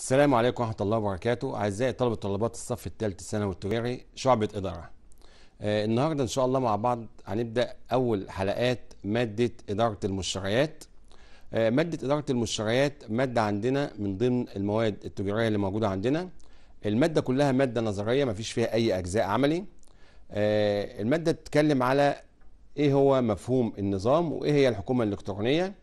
السلام عليكم ورحمة الله وبركاته أعزائي طلبة طلبات الصف الثالث الثانوي التجاري شعبة إدارة. آه، النهارده إن شاء الله مع بعض هنبدأ أول حلقات مادة إدارة المشتريات. آه، مادة إدارة المشتريات مادة عندنا من ضمن المواد التجارية اللي موجودة عندنا. المادة كلها مادة نظرية مفيش فيها أي أجزاء عملي. آه، المادة بتتكلم على إيه هو مفهوم النظام وإيه هي الحكومة الإلكترونية.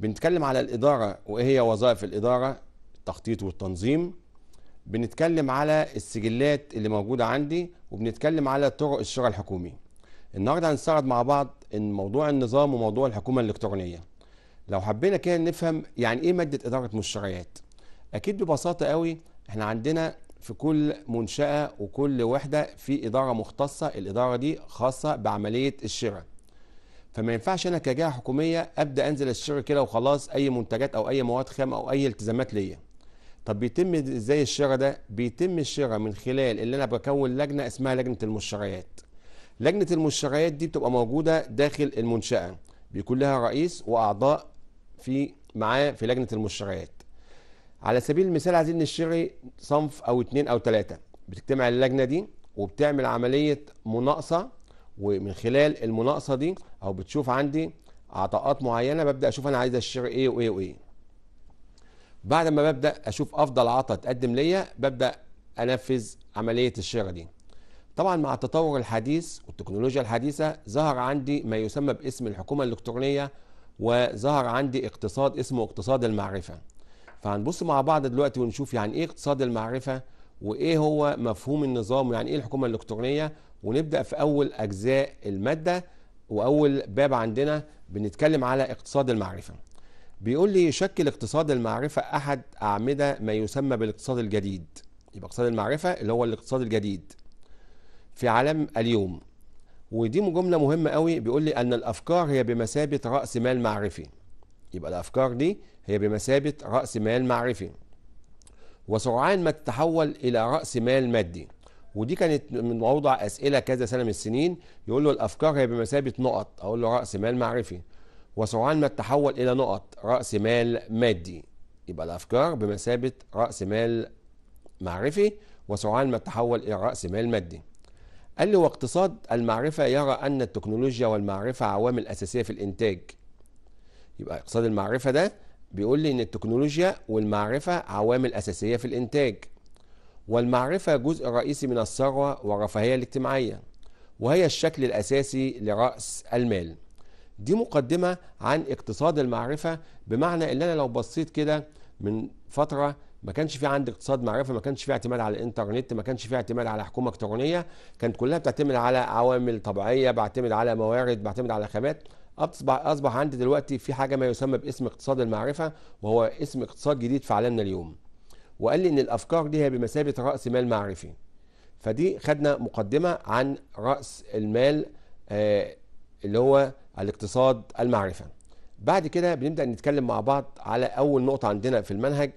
بنتكلم على الإدارة وإيه هي وظائف الإدارة التخطيط والتنظيم بنتكلم على السجلات اللي موجودة عندي وبنتكلم على طرق الشراء الحكومي النهاردة هنستعرض مع بعض إن موضوع النظام وموضوع الحكومة الإلكترونية لو حبينا كده نفهم يعني إيه مادة إدارة مشتريات أكيد ببساطة قوي إحنا عندنا في كل منشأة وكل وحدة في إدارة مختصة الإدارة دي خاصة بعملية الشراء فما ينفعش أنا كجهة حكومية أبدأ أنزل الشراء كده وخلاص أي منتجات أو أي مواد خام أو أي التزامات ليا طب بيتم ازاي الشراء ده بيتم الشراء من خلال اللي انا بكون لجنه اسمها لجنه المشتريات لجنه المشتريات دي بتبقى موجوده داخل المنشاه بيكون لها رئيس واعضاء في معاه في لجنه المشتريات على سبيل المثال عايزين نشتري صنف او اثنين او ثلاثه، بتجتمع اللجنه دي وبتعمل عمليه مناقصه ومن خلال المناقصه دي او بتشوف عندي عطاءات معينه ببدا اشوف انا عايز اشتري ايه وايه وايه بعد ما ببدا اشوف افضل عطا تقدم ليا ببدا انفذ عمليه الشراء دي طبعا مع التطور الحديث والتكنولوجيا الحديثه ظهر عندي ما يسمى باسم الحكومه الالكترونيه وظهر عندي اقتصاد اسمه اقتصاد المعرفه فهنبص مع بعض دلوقتي ونشوف يعني ايه اقتصاد المعرفه وايه هو مفهوم النظام ويعني ايه الحكومه الالكترونيه ونبدا في اول اجزاء الماده واول باب عندنا بنتكلم على اقتصاد المعرفه بيقول لي يشكل اقتصاد المعرفة أحد أعمدة ما يسمى بالاقتصاد الجديد يبقى اقتصاد المعرفة اللي هو الاقتصاد الجديد في عالم اليوم ودي جملة مهمة قوي بيقول لي أن الأفكار هي بمثابة رأس مال معرفي يبقى الأفكار دي هي بمثابة رأس مال معرفي وسرعان ما تتحول إلى رأس مال مادي ودي كانت من موضع أسئلة كذا سنة من السنين يقول له الأفكار هي بمثابة نقط أقول له رأس مال معرفي وسرعان ما تتحول إلى نقط رأس مال مادي يبقى الأفكار بمثابة رأس مال معرفي وسرعان ما تتحول إلى رأس مال مادي قال لي واقتصاد المعرفة يرى أن التكنولوجيا والمعرفة عوامل أساسية في الإنتاج يبقى اقتصاد المعرفة ده بيقول لي إن التكنولوجيا والمعرفة عوامل أساسية في الإنتاج والمعرفة جزء رئيسي من الثروة والرفاهية الاجتماعية وهي الشكل الأساسي لرأس المال دي مقدمة عن اقتصاد المعرفة بمعنى ان انا لو بصيت كده من فترة ما كانش في عندي اقتصاد معرفه ما كانش في اعتماد على الانترنت ما كانش في اعتماد على حكومه الكترونيه كانت كلها بتعتمد على عوامل طبيعيه بعتمد على موارد بعتمد على خامات اصبح اصبح عندي دلوقتي في حاجه ما يسمى باسم اقتصاد المعرفه وهو اسم اقتصاد جديد في عالمنا اليوم وقال لي ان الافكار دي هي بمثابه راس مال معرفي فدي خدنا مقدمه عن راس المال آه اللي هو الاقتصاد المعرفة بعد كده بنبدأ نتكلم مع بعض على أول نقطة عندنا في المنهج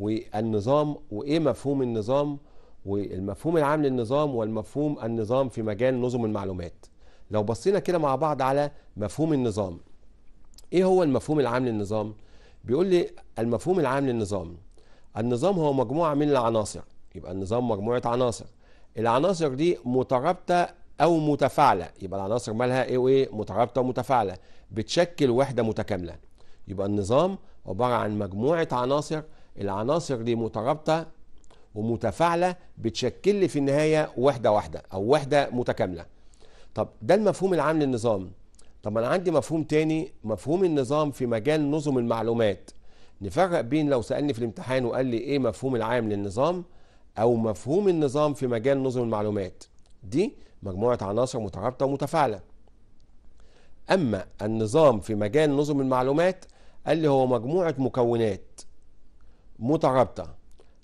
والنظام وإيه مفهوم النظام والمفهوم العام للنظام والمفهوم النظام في مجال نظم المعلومات لو بصينا كده مع بعض على مفهوم النظام ايه هو المفهوم العام للنظام بيقول لي المفهوم العام للنظام النظام هو مجموعه من العناصر يبقى النظام مجموعه عناصر العناصر دي مترابطه او متفاعله يبقى العناصر مالها ايه وايه مترابطه ومتفاعله بتشكل وحده متكامله يبقى النظام عباره عن مجموعه عناصر العناصر دي مترابطه ومتفاعله بتشكل لي في النهايه وحده واحده او وحده متكامله طب ده المفهوم العام للنظام طب انا عندي مفهوم تاني مفهوم النظام في مجال نظم المعلومات نفرق بين لو سالني في الامتحان وقال لي ايه مفهوم العام للنظام او مفهوم النظام في مجال نظم المعلومات دي مجموعة عناصر مترابطة ومتفاعلة أما النظام في مجال نظم المعلومات قال لي هو مجموعة مكونات مترابطة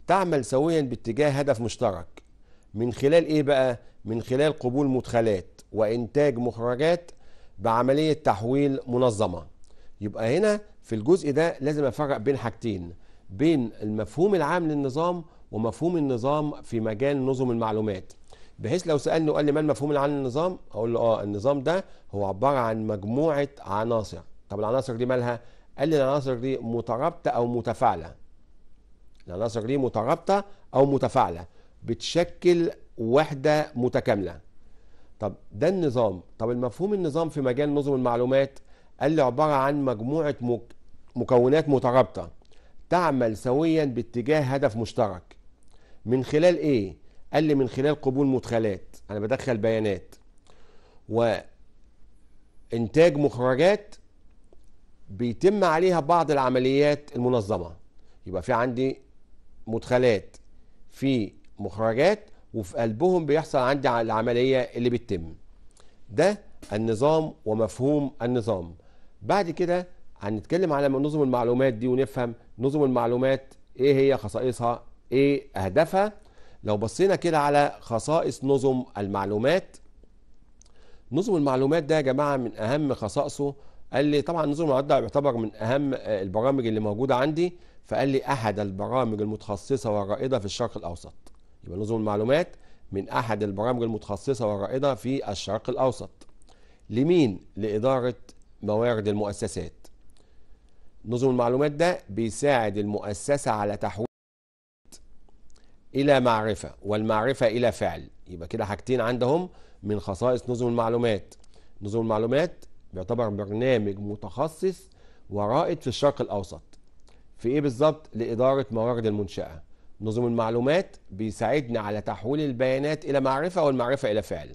تعمل سويا باتجاه هدف مشترك من خلال إيه بقى؟ من خلال قبول مدخلات وإنتاج مخرجات بعملية تحويل منظمة يبقى هنا في الجزء ده لازم أفرق بين حاجتين بين المفهوم العام للنظام ومفهوم النظام في مجال نظم المعلومات بحيث لو سالني وقال لي ما المفهوم عن النظام اقول له اه النظام ده هو عباره عن مجموعه عناصر طب العناصر دي مالها قال لي العناصر دي مترابطه او متفاعله العناصر دي مترابطه او متفاعله بتشكل وحده متكامله طب ده النظام طب المفهوم النظام في مجال نظم المعلومات قال لي عباره عن مجموعه مكونات مترابطه تعمل سويا باتجاه هدف مشترك من خلال ايه قال لي من خلال قبول مدخلات انا بدخل بيانات وانتاج مخرجات بيتم عليها بعض العمليات المنظمه يبقى في عندي مدخلات في مخرجات وفي قلبهم بيحصل عندي العمليه اللي بتتم ده النظام ومفهوم النظام بعد كده هنتكلم على نظم المعلومات دي ونفهم نظم المعلومات ايه هي خصائصها ايه اهدافها لو بصينا كده على خصائص نظم المعلومات نظم المعلومات ده يا جماعه من اهم خصائصه قال لي طبعا نظم المعلومات ده يعتبر من اهم آه، البرامج اللي موجوده عندي فقال لي احد البرامج المتخصصه والرائده في الشرق الاوسط يبقى نظم المعلومات من احد البرامج المتخصصه والرائده في الشرق الاوسط لمين لاداره موارد المؤسسات نظم المعلومات ده بيساعد المؤسسه على تحويل إلى معرفة والمعرفة إلى فعل يبقى كده حاجتين عندهم من خصائص نظم المعلومات نظم المعلومات بيعتبر برنامج متخصص ورائد في الشرق الأوسط في إيه بالظبط لإدارة موارد المنشأة نظم المعلومات بيساعدنا على تحويل البيانات إلى معرفة والمعرفة إلى فعل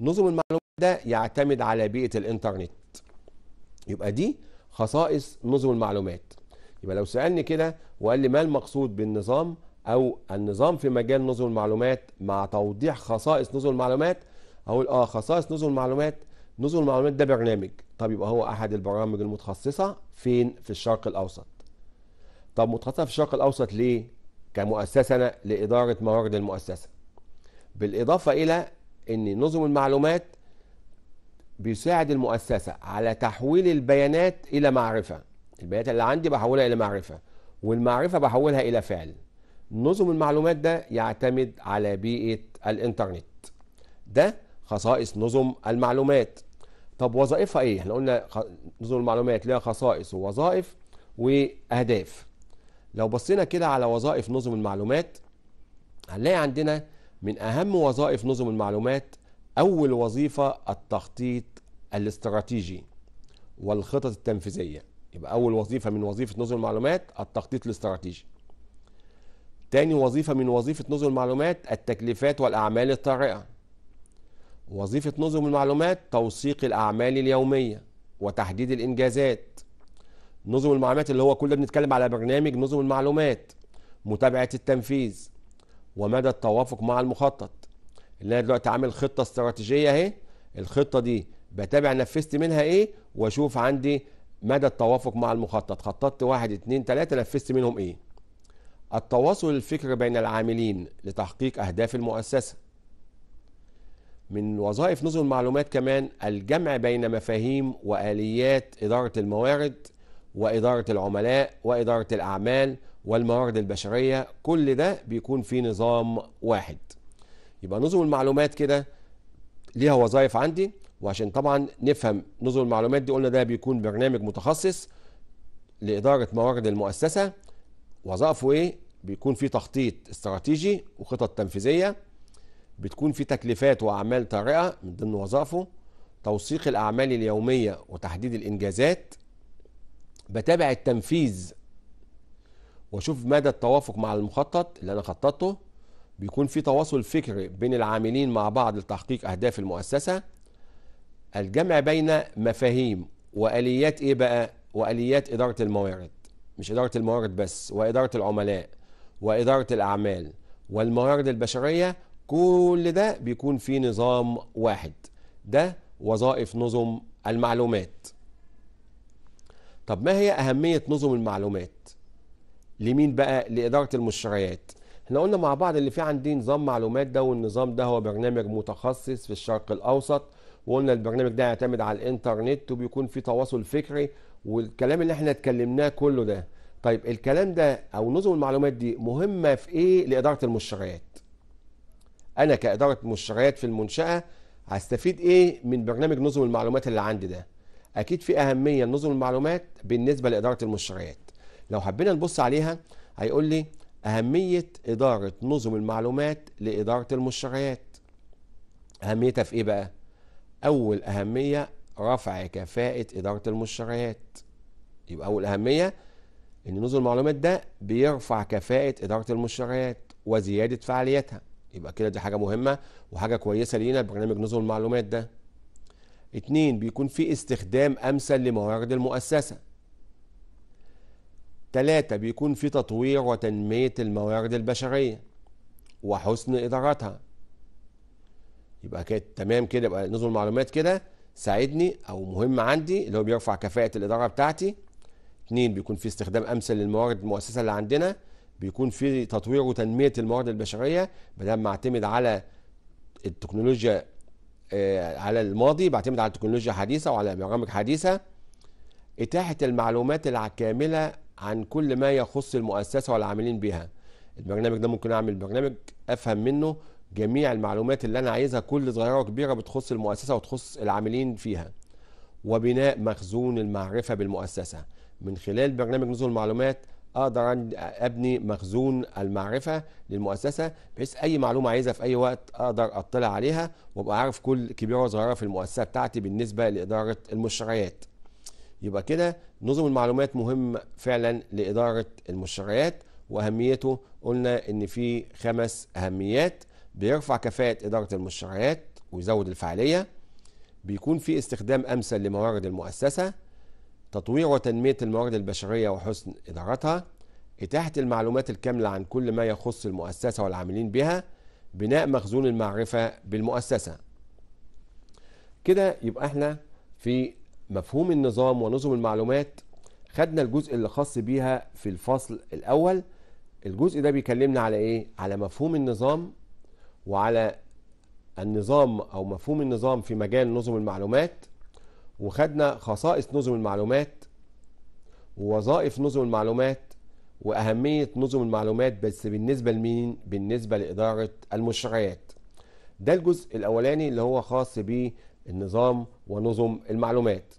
نظم المعلومات ده يعتمد على بيئة الإنترنت يبقى دي خصائص نظم المعلومات يبقى لو سألني كده وقال لي ما المقصود بالنظام او النظام في مجال نظم المعلومات مع توضيح خصائص نظم المعلومات اقول اه خصائص نظم المعلومات نظم المعلومات ده برنامج طب يبقى هو احد البرامج المتخصصه فين في الشرق الاوسط طب متخصصه في الشرق الاوسط ليه كمؤسسه أنا لاداره موارد المؤسسه بالاضافه الى ان نظم المعلومات بيساعد المؤسسه على تحويل البيانات الى معرفه البيانات اللي عندي بحولها الى معرفه والمعرفه بحولها الى فعل نظم المعلومات ده يعتمد على بيئة الإنترنت ده خصائص نظم المعلومات طب وظائفها إيه؟ احنا قلنا نظم المعلومات ليها خصائص ووظائف وأهداف لو بصينا كده على وظائف نظم المعلومات هنلاقي عندنا من أهم وظائف نظم المعلومات أول وظيفة التخطيط الاستراتيجي والخطط التنفيذية يبقى أول وظيفة من وظيفة نظم المعلومات التخطيط الاستراتيجي تاني وظيفة من وظيفة نظم المعلومات التكليفات والأعمال الطارئة وظيفة نظم المعلومات توثيق الأعمال اليومية وتحديد الإنجازات نظم المعلومات اللي هو كلنا بنتكلم على برنامج نظم المعلومات متابعة التنفيذ ومدى التوافق مع المخطط اللي انا دلوقتي عامل خطة استراتيجية اهي الخطة دي بتابع نفذت منها ايه واشوف عندي مدى التوافق مع المخطط خططت واحد اتنين تلاتة نفذت منهم ايه التواصل الفكري بين العاملين لتحقيق أهداف المؤسسة من وظائف نظم المعلومات كمان الجمع بين مفاهيم وآليات إدارة الموارد وإدارة العملاء وإدارة الأعمال والموارد البشرية كل ده بيكون في نظام واحد يبقى نظم المعلومات كده ليها وظائف عندي وعشان طبعا نفهم نظم المعلومات دي قلنا ده بيكون برنامج متخصص لإدارة موارد المؤسسة وظائفه إيه بيكون في تخطيط استراتيجي وخطط تنفيذيه بتكون في تكليفات واعمال طارئه من ضمن وظائفه توثيق الاعمال اليوميه وتحديد الانجازات بتابع التنفيذ واشوف مدى التوافق مع المخطط اللي انا خططته بيكون في تواصل فكري بين العاملين مع بعض لتحقيق اهداف المؤسسه الجمع بين مفاهيم واليات ايه بقى واليات اداره الموارد مش اداره الموارد بس واداره العملاء وإدارة الأعمال والموارد البشرية كل ده بيكون في نظام واحد ده وظائف نظم المعلومات طب ما هي أهمية نظم المعلومات لمين بقى لإدارة المشتريات احنا قلنا مع بعض اللي في عندي نظام معلومات ده والنظام ده هو برنامج متخصص في الشرق الأوسط وقلنا البرنامج ده يعتمد على الانترنت وبيكون في تواصل فكري والكلام اللي احنا اتكلمناه كله ده طيب الكلام ده او نظم المعلومات دي مهمه في ايه لاداره المشتريات انا كاداره مشتريات في المنشاه هستفيد ايه من برنامج نظم المعلومات اللي عندي ده اكيد في اهميه لنظم المعلومات بالنسبه لاداره المشتريات لو حبينا نبص عليها هيقول لي اهميه اداره نظم المعلومات لاداره المشتريات اهميتها في ايه بقى اول اهميه رفع كفاءه اداره المشتريات يبقى اول اهميه ان نزول المعلومات ده بيرفع كفاءه اداره المشتريات وزياده فعاليتها يبقى كده دي حاجه مهمه وحاجه كويسه لينا برنامج نزول المعلومات ده اتنين بيكون في استخدام امثل لموارد المؤسسه تلاتة بيكون في تطوير وتنمية الموارد البشرية وحسن إدارتها يبقى كده تمام كده يبقى نزول المعلومات كده ساعدني أو مهم عندي اللي هو بيرفع كفاءة الإدارة بتاعتي اثنين بيكون في استخدام امثل للموارد المؤسسه اللي عندنا بيكون في تطوير وتنميه الموارد البشريه بدل ما اعتمد على التكنولوجيا آه، على الماضي بعتمد على التكنولوجيا الحديثه وعلى برامج حديثه اتاحه المعلومات الكامله عن كل ما يخص المؤسسه والعاملين بها البرنامج ده ممكن اعمل برنامج افهم منه جميع المعلومات اللي انا عايزها كل صغيره وكبيره بتخص المؤسسه وتخص العاملين فيها وبناء مخزون المعرفه بالمؤسسه من خلال برنامج نزول المعلومات اقدر ابني مخزون المعرفه للمؤسسه بحيث اي معلومه عايزها في اي وقت اقدر اطلع عليها وابقى عارف كل كبيره وصغيره في المؤسسه بتاعتي بالنسبه لاداره المشتريات. يبقى كده نظم المعلومات مهم فعلا لاداره المشتريات واهميته قلنا ان في خمس اهميات بيرفع كفاءه اداره المشتريات ويزود الفعاليه بيكون في استخدام امثل لموارد المؤسسه تطوير وتنمية الموارد البشرية وحسن إدارتها إتاحة المعلومات الكاملة عن كل ما يخص المؤسسة والعاملين بها بناء مخزون المعرفة بالمؤسسة كده يبقى احنا في مفهوم النظام ونظم المعلومات خدنا الجزء اللي خاص بيها في الفصل الأول الجزء ده بيكلمنا على إيه؟ على مفهوم النظام وعلى النظام أو مفهوم النظام في مجال نظم المعلومات وخدنا خصائص نظم المعلومات ووظائف نظم المعلومات وأهمية نظم المعلومات بس بالنسبة لمين؟ بالنسبة لإدارة المشتريات. ده الجزء الأولاني اللي هو خاص بالنظام ونظم المعلومات.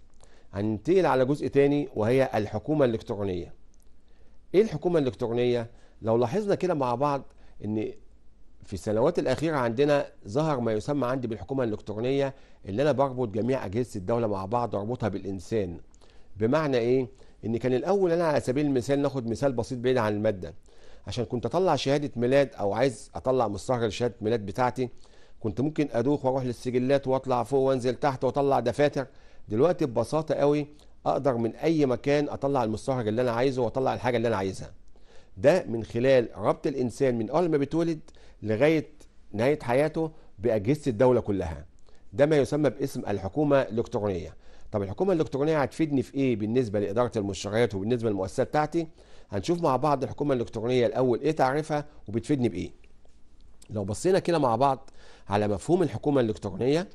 هننتقل على جزء تاني وهي الحكومة الإلكترونية. إيه الحكومة الإلكترونية؟ لو لاحظنا كده مع بعض إن في السنوات الأخيرة عندنا ظهر ما يسمى عندي بالحكومة الإلكترونية اللي أنا بربط جميع أجهزة الدولة مع بعض وأربطها بالإنسان بمعنى إيه؟ إن كان الأول أنا على سبيل المثال ناخد مثال بسيط بعيد عن المادة عشان كنت أطلع شهادة ميلاد أو عايز أطلع مستهرج شهادة ميلاد بتاعتي كنت ممكن أدوخ وأروح للسجلات وأطلع فوق وأنزل تحت وأطلع دفاتر دلوقتي ببساطة قوي أقدر من أي مكان أطلع المستهرج اللي أنا عايزه وأطلع الحاجة اللي أنا عايزها ده من خلال ربط الانسان من اول ما بيتولد لغايه نهايه حياته باجهزه الدوله كلها ده ما يسمى باسم الحكومه الالكترونيه طب الحكومه الالكترونيه هتفيدني في ايه بالنسبه لاداره المشتريات وبالنسبه للمؤسسه بتاعتي هنشوف مع بعض الحكومه الالكترونيه الاول ايه تعريفها وبتفيدني بايه لو بصينا كده مع بعض على مفهوم الحكومه الالكترونيه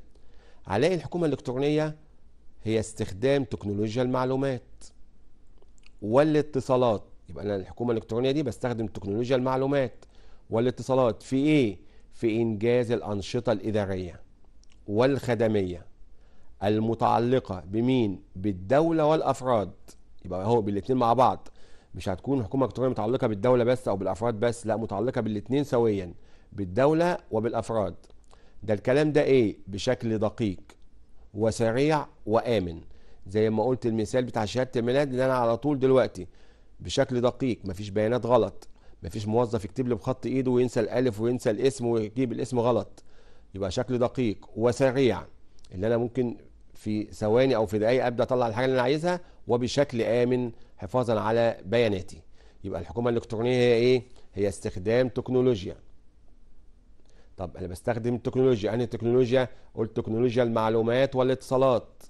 هنلاقي الحكومه الالكترونيه هي استخدام تكنولوجيا المعلومات والاتصالات يبقى انا الحكومه الالكترونيه دي بستخدم تكنولوجيا المعلومات والاتصالات في ايه في انجاز الانشطه الاداريه والخدميه المتعلقه بمين بالدوله والافراد يبقى هو بالاثنين مع بعض مش هتكون حكومه الكترونيه متعلقه بالدوله بس او بالافراد بس لا متعلقه بالاثنين سويا بالدوله وبالافراد ده الكلام ده ايه بشكل دقيق وسريع وامن زي ما قلت المثال بتاع شهاده الميلاد اللي انا على طول دلوقتي بشكل دقيق مفيش بيانات غلط مفيش موظف يكتب لي بخط ايده وينسى الالف وينسى الاسم ويجيب الاسم غلط يبقى شكل دقيق وسريع اللي انا ممكن في ثواني او في دقايق ابدا اطلع الحاجه اللي انا عايزها وبشكل امن حفاظا على بياناتي يبقى الحكومه الالكترونيه هي ايه هي استخدام تكنولوجيا طب انا بستخدم التكنولوجيا انهي التكنولوجيا قلت تكنولوجيا المعلومات والاتصالات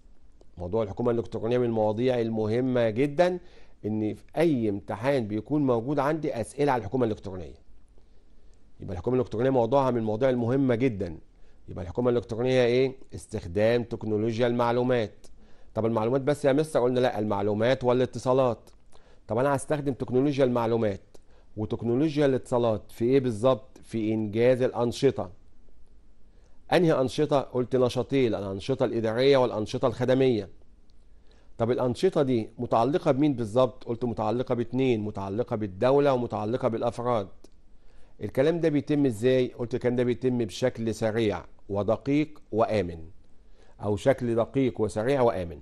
موضوع الحكومه الالكترونيه من المواضيع المهمه جدا ان في اي امتحان بيكون موجود عندي اسئله على الحكومه الالكترونيه يبقى الحكومه الالكترونيه موضوعها من المواضيع المهمه جدا يبقى الحكومه الالكترونيه ايه استخدام تكنولوجيا المعلومات طب المعلومات بس يا مستر قلنا لا المعلومات والاتصالات طب انا هستخدم تكنولوجيا المعلومات وتكنولوجيا الاتصالات في ايه بالظبط في انجاز الانشطه انهي انشطه قلت نشاطين الانشطه الاداريه والانشطه الخدميه طب الأنشطة دي متعلقة بمين بالظبط؟ قلت متعلقة باتنين متعلقة بالدولة ومتعلقة بالأفراد الكلام ده بيتم ازاي؟ قلت الكلام ده بيتم بشكل سريع ودقيق وآمن أو شكل دقيق وسريع وآمن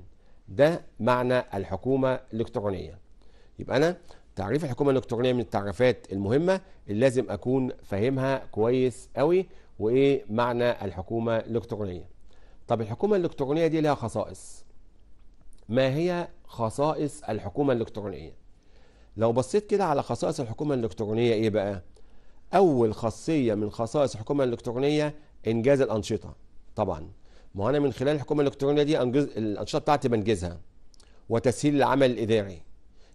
ده معنى الحكومة الإلكترونية يبقى أنا تعريف الحكومة الإلكترونية من التعريفات المهمة اللي لازم أكون فاهمها كويس قوي وإيه معنى الحكومة الإلكترونية طب الحكومة الإلكترونية دي لها خصائص ما هي خصائص الحكومة الإلكترونية لو بصيت كده على خصائص الحكومة الإلكترونية إيه بقى أول خاصية من خصائص الحكومة الإلكترونية إنجاز الأنشطة طبعا ما أنا من خلال الحكومة الإلكترونية دي أنجز الأنشطة بتاعتي بنجزها وتسهيل العمل الإداري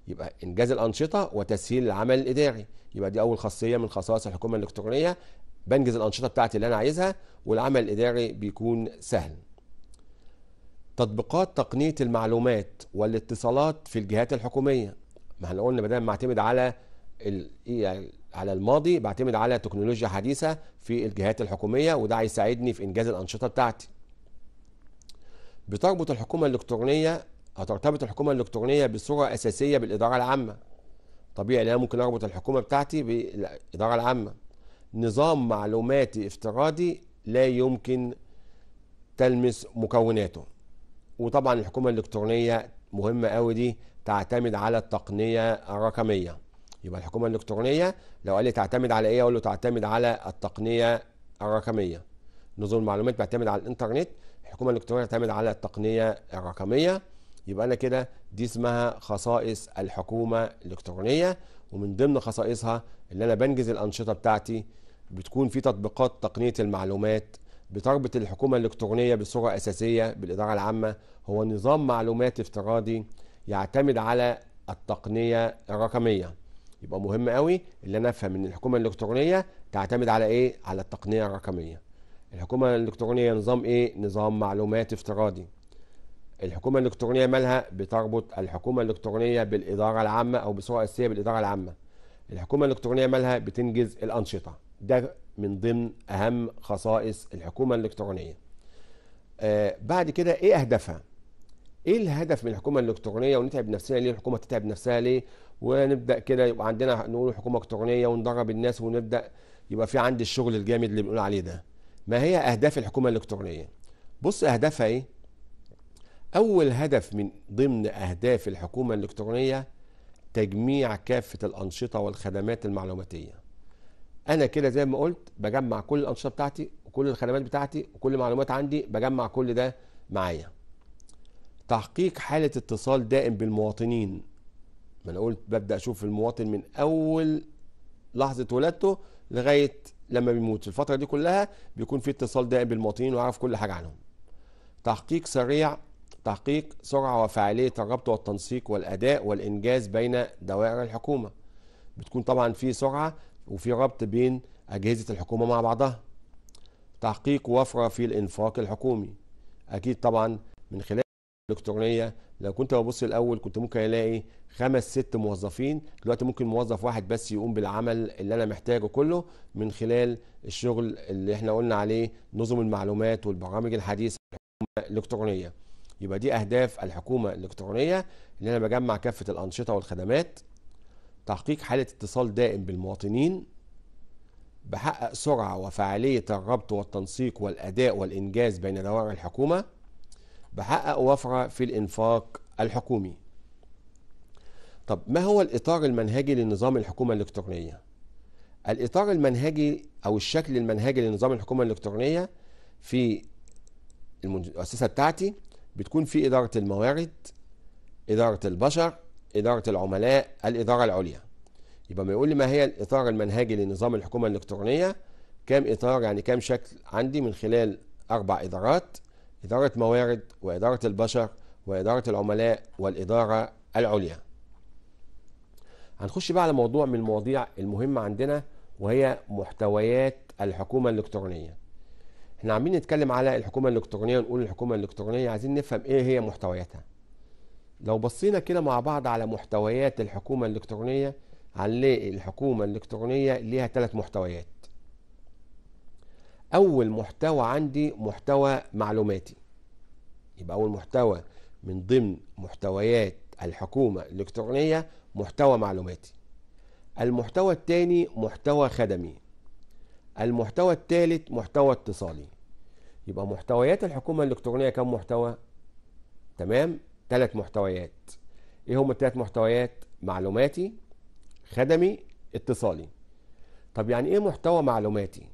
يبقى إنجاز الأنشطة وتسهيل العمل الإداري يبقى دي أول خاصية من خصائص الحكومة الإلكترونية بنجز الأنشطة بتاعتي اللي أنا عايزها والعمل الإداري بيكون سهل تطبيقات تقنية المعلومات والاتصالات في الجهات الحكومية ما احنا قلنا بدل ما اعتمد على ال... إيه يعني على الماضي بعتمد على تكنولوجيا حديثة في الجهات الحكومية وده هيساعدني في إنجاز الأنشطة بتاعتي بتربط الحكومة الإلكترونية هترتبط الحكومة الإلكترونية بصورة أساسية بالإدارة العامة طبيعي أنا ممكن أربط الحكومة بتاعتي بالإدارة العامة نظام معلوماتي افتراضي لا يمكن تلمس مكوناته وطبعا الحكومه الالكترونيه مهمه قوي دي تعتمد على التقنيه الرقميه يبقى الحكومه الالكترونيه لو قال لي تعتمد على ايه اقول له تعتمد على التقنيه الرقميه نظم المعلومات بيعتمد على الانترنت الحكومه الالكترونيه تعتمد على التقنيه الرقميه يبقى انا كده دي اسمها خصائص الحكومه الالكترونيه ومن ضمن خصائصها اللي انا بنجز الانشطه بتاعتي بتكون في تطبيقات تقنيه المعلومات بتربط الحكومة الإلكترونية بصورة أساسية بالإدارة العامة هو نظام معلومات افتراضي يعتمد على التقنية الرقمية يبقى مهم قوي اللي أنا أفهم إن الحكومة الإلكترونية تعتمد على إيه؟ على التقنية الرقمية الحكومة الإلكترونية نظام إيه؟ نظام معلومات افتراضي الحكومة الإلكترونية مالها بتربط الحكومة الإلكترونية بالإدارة العامة أو بصورة أساسية بالإدارة العامة الحكومة الإلكترونية مالها بتنجز الأنشطة ده من ضمن اهم خصائص الحكومه الالكترونيه آه بعد كده ايه اهدافها ايه الهدف من الحكومه الالكترونيه ونتعب نفسنا ليه الحكومه تتعب نفسها ليه ونبدا كده يبقى عندنا نقول حكومه الكترونيه وندرب الناس ونبدا يبقى في عندي الشغل الجامد اللي بنقول عليه ده ما هي اهداف الحكومه الالكترونيه بص اهدافها ايه اول هدف من ضمن اهداف الحكومه الالكترونيه تجميع كافه الانشطه والخدمات المعلوماتيه انا كده زي ما قلت بجمع كل الانشطه بتاعتي وكل الخدمات بتاعتي وكل المعلومات عندي بجمع كل ده معايا تحقيق حاله اتصال دائم بالمواطنين ما انا قلت ببدا اشوف المواطن من اول لحظه ولادته لغايه لما بيموت الفتره دي كلها بيكون في اتصال دائم بالمواطنين وعارف كل حاجه عنهم تحقيق سريع تحقيق سرعه وفعاليه الربط والتنسيق والاداء والانجاز بين دوائر الحكومه بتكون طبعا في سرعه وفي ربط بين أجهزة الحكومة مع بعضها تحقيق وفرة في الإنفاق الحكومي أكيد طبعا من خلال الإلكترونية لو كنت ببص الأول كنت ممكن ألاقي خمس ست موظفين دلوقتي ممكن موظف واحد بس يقوم بالعمل اللي أنا محتاجه كله من خلال الشغل اللي احنا قلنا عليه نظم المعلومات والبرامج الحديثة الإلكترونية يبقى دي أهداف الحكومة الإلكترونية اللي أنا بجمع كافة الأنشطة والخدمات تحقيق حالة اتصال دائم بالمواطنين بحقق سرعة وفعالية الربط والتنسيق والأداء والإنجاز بين دوائر الحكومة بحقق وفرة في الإنفاق الحكومي طب ما هو الإطار المنهجي لنظام الحكومة الإلكترونية؟ الإطار المنهجي أو الشكل المنهجي لنظام الحكومة الإلكترونية في المؤسسة بتاعتي بتكون في إدارة الموارد إدارة البشر إدارة العملاء الإدارة العليا يبقى ما يقول لي ما هي الإطار المنهجي لنظام الحكومة الإلكترونية كام إطار يعني كام شكل عندي من خلال أربع إدارات إدارة موارد وإدارة البشر وإدارة العملاء والإدارة العليا هنخش بقى على موضوع من المواضيع المهمة عندنا وهي محتويات الحكومة الإلكترونية احنا عاملين نتكلم على الحكومة الإلكترونية ونقول الحكومة الإلكترونية عايزين نفهم إيه هي محتوياتها لو بصينا كده مع بعض على محتويات الحكومة الإلكترونية هنلاقي الحكومة الإلكترونية ليها ثلاث محتويات أول محتوى عندي محتوى معلوماتي يبقى أول محتوى من ضمن محتويات الحكومة الإلكترونية محتوى معلوماتي المحتوى الثاني محتوى خدمي المحتوى الثالث محتوى اتصالي يبقى محتويات الحكومة الإلكترونية كم محتوى؟ تمام ثلاث محتويات ايه هم الثلاث محتويات معلوماتي خدمي اتصالي طب يعني ايه محتوى معلوماتي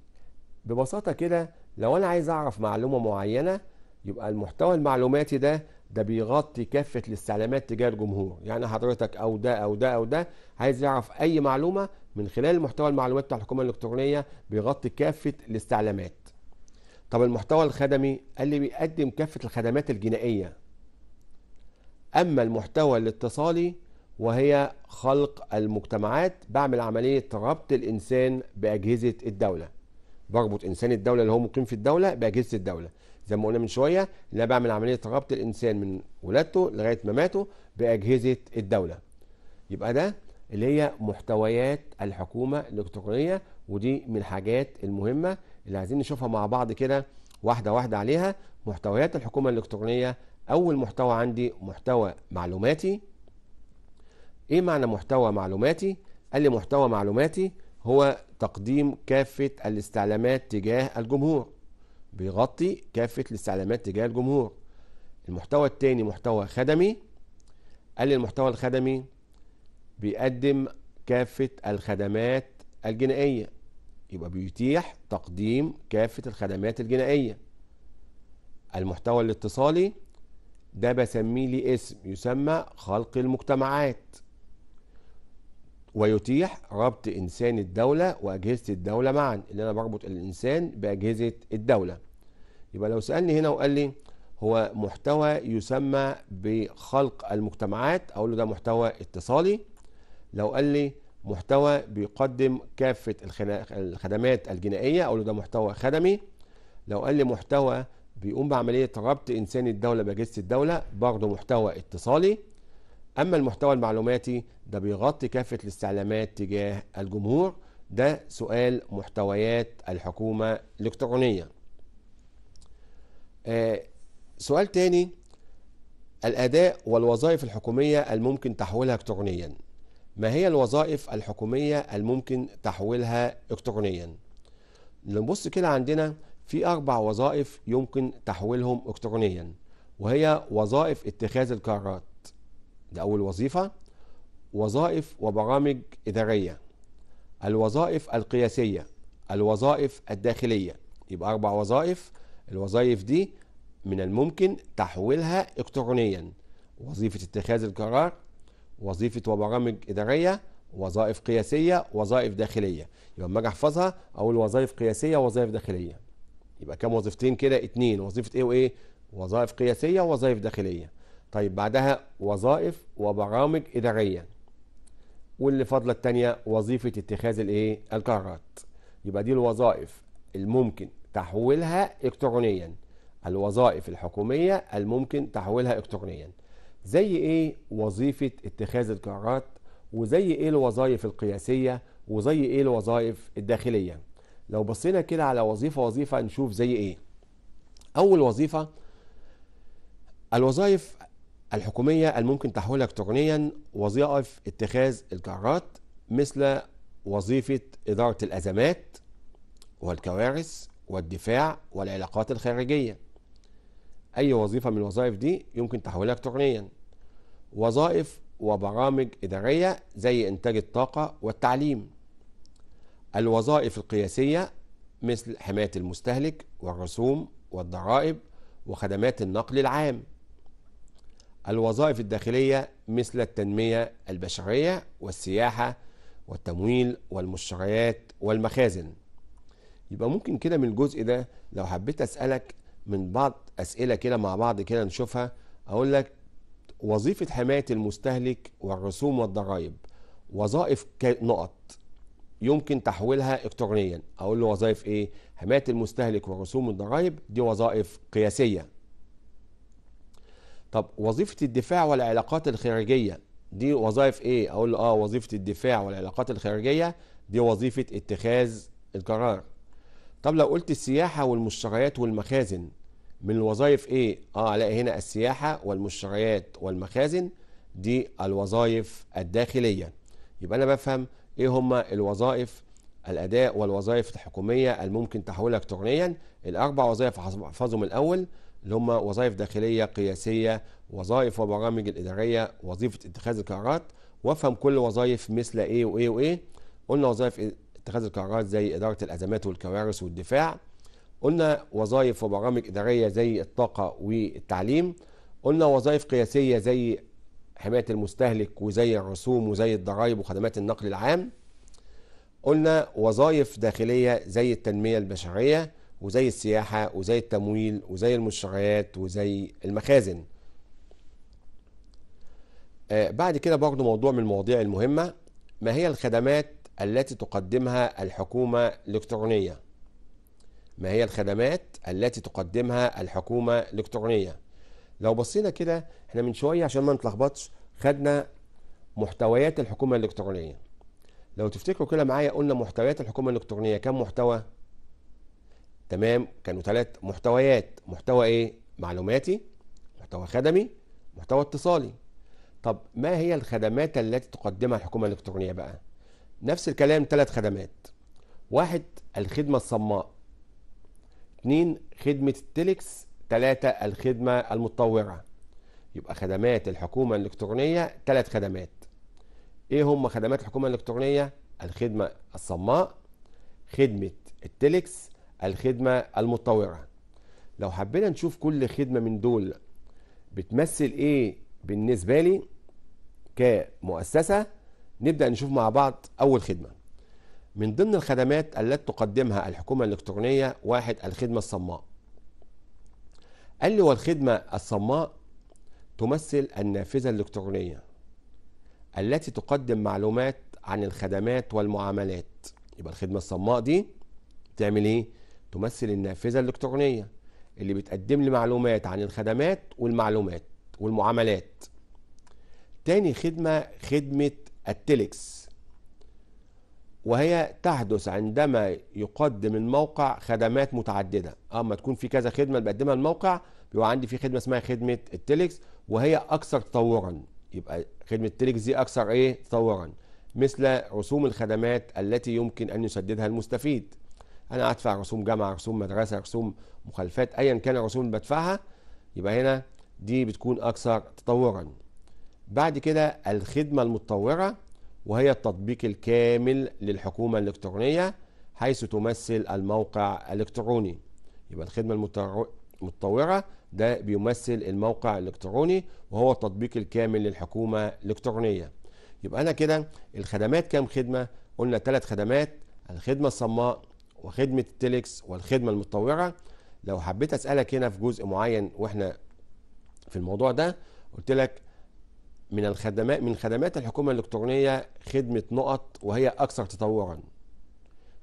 ببساطة كده لو انا عايز اعرف معلومة معينة يبقى المحتوى المعلوماتي ده ده بيغطي كافة الاستعلامات تجاه الجمهور يعني حضرتك او ده او ده او ده عايز يعرف اي معلومة من خلال المحتوى المعلومات بتاع الحكومة الالكترونية بيغطي كافة الاستعلامات طب المحتوى الخدمي اللي بيقدم كافة الخدمات الجنائية أما المحتوى الاتصالي وهي خلق المجتمعات بعمل عملية ربط الإنسان بأجهزة الدولة بربط إنسان الدولة اللي هو مقيم في الدولة بأجهزة الدولة زي ما قلنا من شوية لا بعمل عملية ربط الإنسان من ولادته لغاية مماته بأجهزة الدولة يبقى ده اللي هي محتويات الحكومة الإلكترونية ودي من الحاجات المهمة اللي عايزين نشوفها مع بعض كده واحدة واحدة عليها محتويات الحكومة الإلكترونية اول محتوى عندي محتوى معلوماتي ايه معنى محتوى معلوماتي قال لي محتوى معلوماتي هو تقديم كافة الاستعلامات تجاه الجمهور بيغطي كافة الاستعلامات تجاه الجمهور المحتوى الثاني محتوى خدمي قال لي المحتوى الخدمي بيقدم كافة الخدمات الجنائية يبقى بيتيح تقديم كافة الخدمات الجنائية المحتوى الاتصالي ده بسميه لي اسم يسمى خلق المجتمعات ويتيح ربط إنسان الدولة وأجهزة الدولة معا اللي أنا بربط الإنسان بأجهزة الدولة يبقى لو سألني هنا وقال لي هو محتوى يسمى بخلق المجتمعات أقول له ده محتوى اتصالي لو قال لي محتوى بيقدم كافة الخدمات الجنائية أقول له ده محتوى خدمي لو قال لي محتوى بيقوم بعملية ربط إنسان الدولة بأجهزة الدولة برضه محتوى اتصالي أما المحتوى المعلوماتي ده بيغطي كافة الاستعلامات تجاه الجمهور ده سؤال محتويات الحكومة الإلكترونية آه سؤال تاني الأداء والوظائف الحكومية الممكن تحويلها إلكترونيا ما هي الوظائف الحكومية الممكن تحويلها إلكترونيا نبص كده عندنا في أربع وظائف يمكن تحويلهم إلكترونيا وهي وظائف اتخاذ القرارات ده أول وظيفة وظائف وبرامج إدارية الوظائف القياسية الوظائف الداخلية يبقى أربع وظائف الوظائف دي من الممكن تحويلها إلكترونيا وظيفة اتخاذ القرار وظيفة وبرامج إدارية وظائف قياسية وظائف داخلية يبقى لما أجي أحفظها أقول وظائف قياسية وظائف داخلية يبقى كام وظيفتين كده اتنين وظيفه ايه وايه وظائف قياسيه ووظائف داخليه طيب بعدها وظائف وبرامج اداريه واللي فاضله الثانيه وظيفه اتخاذ الايه القرارات يبقى دي الوظائف الممكن تحويلها الكترونيا الوظائف الحكوميه الممكن تحويلها الكترونيا زي ايه وظيفه اتخاذ القرارات وزي ايه الوظائف القياسيه وزي ايه الوظائف الداخليه لو بصينا كده على وظيفه وظيفه نشوف زي ايه اول وظيفه الوظائف الحكوميه الممكن تحولها الكترونيا وظائف اتخاذ القرارات مثل وظيفه اداره الازمات والكوارث والدفاع والعلاقات الخارجيه اي وظيفه من الوظائف دي يمكن تحولها الكترونيا وظائف وبرامج اداريه زي انتاج الطاقه والتعليم الوظائف القياسية مثل حماية المستهلك والرسوم والضرائب وخدمات النقل العام الوظائف الداخلية مثل التنمية البشرية والسياحة والتمويل والمشتريات والمخازن يبقى ممكن كده من الجزء ده لو حبيت أسألك من بعض أسئلة كده مع بعض كده نشوفها أقول لك وظيفة حماية المستهلك والرسوم والضرائب وظائف نقط يمكن تحويلها الكترونيا اقول له وظائف ايه حمايه المستهلك ورسوم الضرائب دي وظائف قياسيه طب وظيفه الدفاع والعلاقات الخارجيه دي وظائف ايه اقول له اه وظيفه الدفاع والعلاقات الخارجيه دي وظيفه اتخاذ القرار طب لو قلت السياحه والمشتريات والمخازن من الوظائف ايه اه الاقي هنا السياحه والمشتريات والمخازن دي الوظائف الداخليه يبقى انا بفهم ايه هم الوظائف الاداء والوظائف الحكوميه الممكن تحويلها الكترونيا الاربع وظائف احفظهم الاول اللي هم وظائف داخليه قياسيه وظائف وبرامج الاداريه وظيفه اتخاذ القرارات وافهم كل وظائف مثل ايه وايه وايه قلنا وظائف اتخاذ القرارات زي اداره الازمات والكوارث والدفاع قلنا وظائف وبرامج اداريه زي الطاقه والتعليم قلنا وظائف قياسيه زي حماية المستهلك وزي الرسوم وزي الضرائب وخدمات النقل العام قلنا وظائف داخلية زي التنمية البشرية وزي السياحة وزي التمويل وزي المشتريات وزي المخازن آه، بعد كده برضو موضوع من المواضيع المهمة ما هي الخدمات التي تقدمها الحكومة الإلكترونية ما هي الخدمات التي تقدمها الحكومة الإلكترونية لو بصينا كده احنا من شويه عشان ما نتلخبطش خدنا محتويات الحكومه الالكترونيه لو تفتكروا كده معايا قلنا محتويات الحكومه الالكترونيه كم محتوى تمام كانوا ثلاث محتويات محتوى ايه معلوماتي محتوى خدمي محتوى اتصالي طب ما هي الخدمات التي تقدمها الحكومه الالكترونيه بقى نفس الكلام ثلاث خدمات واحد الخدمه الصماء اثنين خدمه التليكس ثلاثة الخدمة المتطورة يبقى خدمات الحكومة الإلكترونية ثلاث خدمات إيه هم خدمات الحكومة الإلكترونية الخدمة الصماء خدمة التليكس الخدمة المتطورة لو حبينا نشوف كل خدمة من دول بتمثل إيه بالنسبة لي كمؤسسة نبدأ نشوف مع بعض أول خدمة من ضمن الخدمات التي تقدمها الحكومة الإلكترونية واحد الخدمة الصماء قال لي والخدمة الصماء تمثل النافذة الإلكترونية التي تقدم معلومات عن الخدمات والمعاملات يبقى الخدمة الصماء دي تعمل إيه؟ تمثل النافذة الإلكترونية اللي بتقدم لي معلومات عن الخدمات والمعلومات والمعاملات تاني خدمة خدمة التليكس وهي تحدث عندما يقدم الموقع خدمات متعدده آه، اما تكون في كذا خدمه بقدمها الموقع بيبقى عندي في خدمه اسمها خدمه التليكس وهي اكثر تطورا يبقى خدمه التليكس دي اكثر ايه تطورا مثل رسوم الخدمات التي يمكن ان يسددها المستفيد انا ادفع رسوم جامعه رسوم مدرسه رسوم مخالفات ايا كان الرسوم اللي بدفعها يبقى هنا دي بتكون اكثر تطورا بعد كده الخدمه المتطوره وهي التطبيق الكامل للحكومة الإلكترونية حيث تمثل الموقع الإلكتروني يبقى الخدمة المتطورة ده بيمثل الموقع الإلكتروني وهو التطبيق الكامل للحكومة الإلكترونية يبقى أنا كده الخدمات كام خدمة قلنا ثلاث خدمات الخدمة الصماء وخدمة التليكس والخدمة المتطورة لو حبيت أسألك هنا في جزء معين وإحنا في الموضوع ده قلت لك من الخدمات من خدمات الحكومة الإلكترونية خدمة نقط وهي أكثر تطورا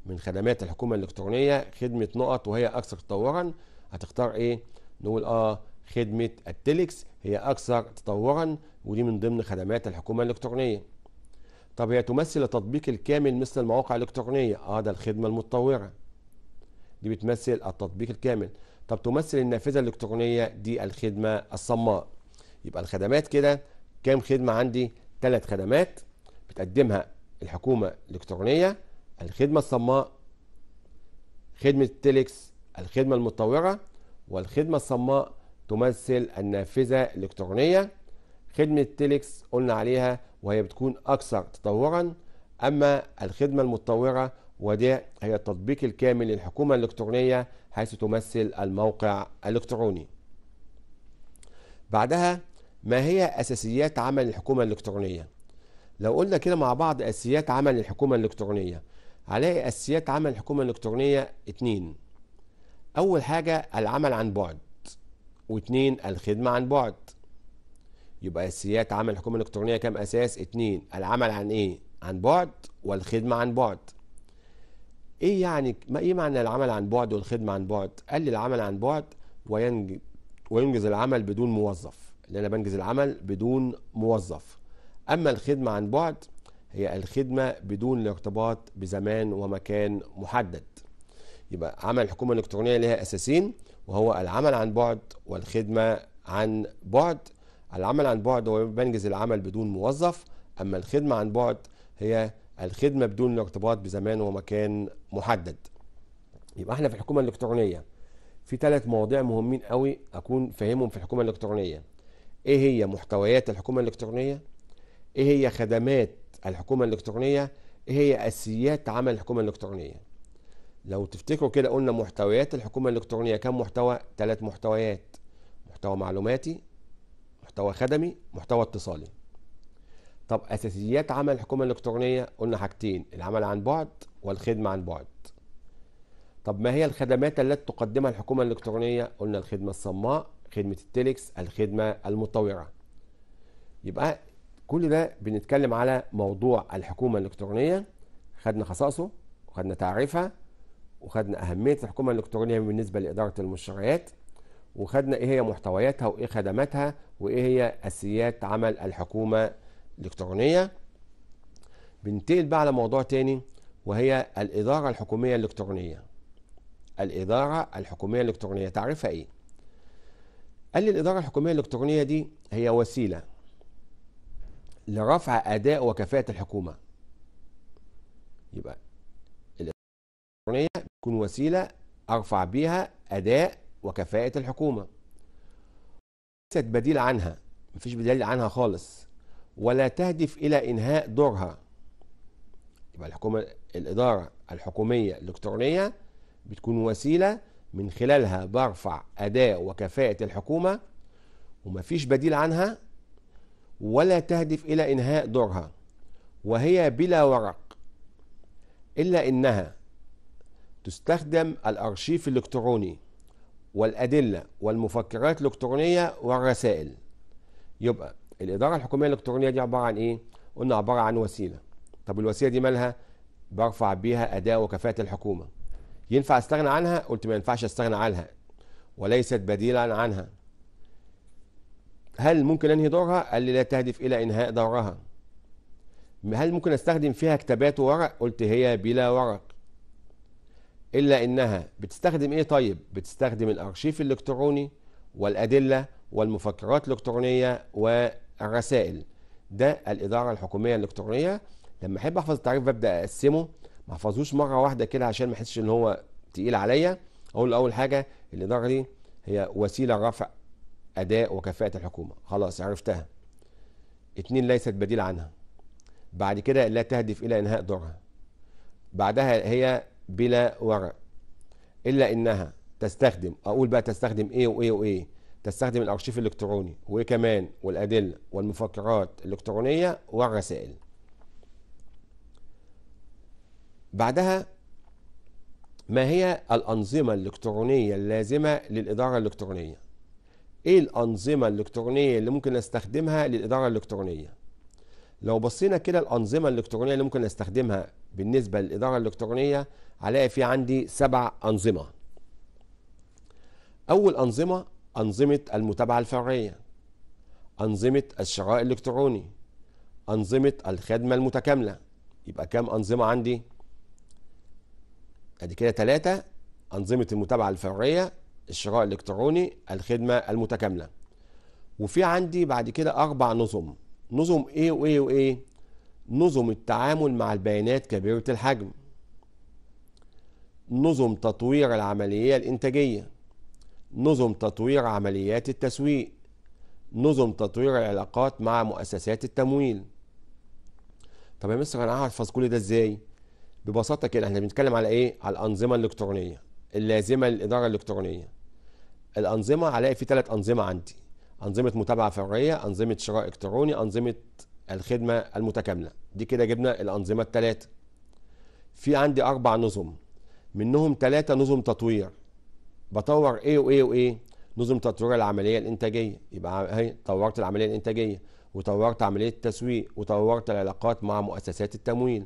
من خدمات الحكومة الإلكترونية خدمة نقط وهي أكثر تطورا هتختار إيه؟ نقول آه خدمة التليكس هي أكثر تطورا ودي من ضمن خدمات الحكومة الإلكترونية طب هي تمثل التطبيق الكامل مثل المواقع الإلكترونية آه ده الخدمة المتطورة دي بتمثل التطبيق الكامل طب تمثل النافذة الإلكترونية دي الخدمة الصماء يبقى الخدمات كده كام خدمة عندي ثلاث خدمات بتقدمها الحكومة الإلكترونية الخدمة الصماء خدمة التليكس الخدمة المتطورة والخدمة الصماء تمثل النافذة الإلكترونية خدمة التليكس قلنا عليها وهي بتكون أكثر تطورا أما الخدمة المتطورة وده هي التطبيق الكامل للحكومة الإلكترونية حيث تمثل الموقع الإلكتروني بعدها ما هي اساسيات عمل الحكومه الالكترونيه لو قلنا كده مع بعض اساسيات عمل الحكومه الالكترونيه هنلاقي اساسيات عمل الحكومه الالكترونيه اتنين اول حاجه العمل عن بعد واتنين الخدمه عن بعد يبقى اساسيات عمل الحكومه الالكترونيه كام اساس اتنين العمل عن ايه عن بعد والخدمه عن بعد ايه يعني ما ايه معنى العمل عن بعد والخدمه عن بعد قال لي العمل عن بعد وينجز وينجز العمل بدون موظف ان أنا بنجز العمل بدون موظف أما الخدمة عن بعد هي الخدمة بدون الارتباط بزمان ومكان محدد يبقى عمل الحكومة الإلكترونية لها أساسين وهو العمل عن بعد والخدمة عن بعد العمل عن بعد هو بنجز العمل بدون موظف أما الخدمة عن بعد هي الخدمة بدون الارتباط بزمان ومكان محدد يبقى احنا في الحكومة الإلكترونية في ثلاث مواضيع مهمين قوي أكون فاهمهم في الحكومة الإلكترونية ايه هي محتويات الحكومه الالكترونيه ايه هي خدمات الحكومه الالكترونيه ايه هي اساسيات عمل الحكومه الالكترونيه لو تفتكروا كده قلنا محتويات الحكومه الالكترونيه كم محتوى ثلاث محتويات محتوى معلوماتي محتوى خدمي محتوى اتصالي طب اساسيات عمل الحكومه الالكترونيه قلنا حاجتين العمل عن بعد والخدمه عن بعد طب ما هي الخدمات التي تقدمها الحكومه الالكترونيه قلنا الخدمه الصماء خدمه التليكس الخدمه المتطوره يبقى كل ده بنتكلم على موضوع الحكومه الالكترونيه خدنا خصائصه وخدنا تعريفها وخدنا اهميه الحكومه الالكترونيه بالنسبه لاداره المشتريات وخدنا ايه هي محتوياتها وايه خدماتها وايه هي اساسيات عمل الحكومه الالكترونيه بننتقل بقى على موضوع تاني وهي الاداره الحكوميه الالكترونيه الاداره الحكوميه الالكترونيه تعريفها ايه قال لي الإدارة الحكومية الإلكترونية دي هي وسيلة لرفع أداء وكفاءة الحكومة يبقى الإلكترونية بتكون وسيلة أرفع بيها أداء وكفاءة الحكومة ليست بديل عنها مفيش بديل عنها خالص ولا تهدف إلى إنهاء دورها يبقى الحكومة الإدارة الحكومية الإلكترونية بتكون وسيلة من خلالها برفع أداء وكفاءة الحكومة ومفيش بديل عنها ولا تهدف إلى إنهاء دورها وهي بلا ورق إلا إنها تستخدم الأرشيف الإلكتروني والأدلة والمفكرات الإلكترونية والرسائل يبقى الإدارة الحكومية الإلكترونية دي عبارة عن إيه؟ قلنا عبارة عن وسيلة طب الوسيلة دي مالها؟ برفع بيها أداء وكفاءة الحكومة ينفع استغنى عنها قلت ما ينفعش استغنى عنها وليست بديلا عنها هل ممكن انهي دورها قال لي لا تهدف الى انهاء دورها هل ممكن استخدم فيها كتابات وورق قلت هي بلا ورق الا انها بتستخدم ايه طيب بتستخدم الارشيف الالكتروني والادله والمفكرات الالكترونيه والرسائل ده الاداره الحكوميه الالكترونيه لما احب احفظ التعريف ببدا اقسمه ما احفظوش مره واحده كده عشان ما احسش ان هو تقيل عليا اقول اول حاجه الاداره دي هي وسيله رفع اداء وكفاءه الحكومه خلاص عرفتها اتنين ليست بديل عنها بعد كده لا تهدف الى انهاء دورها بعدها هي بلا ورق الا انها تستخدم اقول بقى تستخدم ايه وايه وايه تستخدم الارشيف الالكتروني وايه كمان والادله والمفكرات الالكترونيه والرسائل بعدها ما هي الأنظمة الإلكترونية اللازمة للإدارة الإلكترونية؟ إيه الأنظمة الإلكترونية اللي ممكن نستخدمها للإدارة الإلكترونية؟ لو بصينا كده الأنظمة الإلكترونية اللي ممكن نستخدمها بالنسبة للإدارة الإلكترونية هلاقي في عندي سبع أنظمة. أول أنظمة أنظمة المتابعة الفورية. أنظمة الشراء الإلكتروني. أنظمة الخدمة المتكاملة. يبقى كام أنظمة عندي؟ ادي كده ثلاثة انظمة المتابعة الفورية الشراء الالكتروني الخدمة المتكاملة وفي عندي بعد كده اربع نظم نظم ايه وايه وايه نظم التعامل مع البيانات كبيرة الحجم نظم تطوير العملية الانتاجية نظم تطوير عمليات التسويق نظم تطوير العلاقات مع مؤسسات التمويل طب يا مستر انا هحفظ كل ده ازاي ببساطه كده احنا بنتكلم على ايه على الانظمه الالكترونيه اللازمه للاداره الالكترونيه الانظمه هلاقي في ثلاث انظمه عندي انظمه متابعه فوريه انظمه شراء الكتروني انظمه الخدمه المتكامله دي كده جبنا الانظمه الثلاثه في عندي اربع نظم منهم ثلاثه نظم تطوير بطور ايه وايه وايه نظم تطوير العمليه الانتاجيه يبقى اهي طورت العمليه الانتاجيه وطورت عمليه التسويق وطورت العلاقات مع مؤسسات التمويل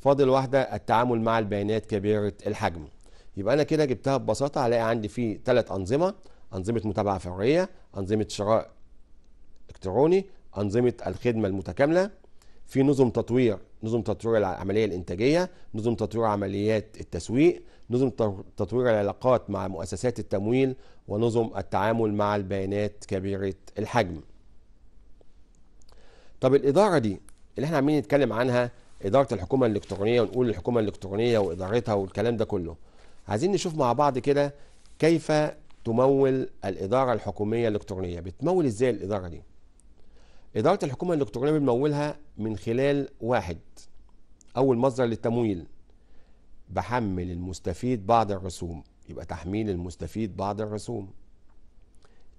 فاضل واحدة التعامل مع البيانات كبيرة الحجم يبقى أنا كده جبتها ببساطة هلاقي عندي فيه ثلاث أنظمة أنظمة متابعة فورية أنظمة شراء إلكتروني أنظمة الخدمة المتكاملة في نظم تطوير نظم تطوير العملية الإنتاجية نظم تطوير عمليات التسويق نظم تطوير العلاقات مع مؤسسات التمويل ونظم التعامل مع البيانات كبيرة الحجم طب الإدارة دي اللي احنا عمالين نتكلم عنها اداره الحكومه الالكترونيه ونقول الحكومه الالكترونيه وادارتها والكلام ده كله عايزين نشوف مع بعض كده كيف تمول الاداره الحكوميه الالكترونيه بتمول ازاي الاداره دي اداره الحكومه الالكترونيه بنمولها من خلال واحد اول مصدر للتمويل بحمل المستفيد بعض الرسوم يبقى تحميل المستفيد بعض الرسوم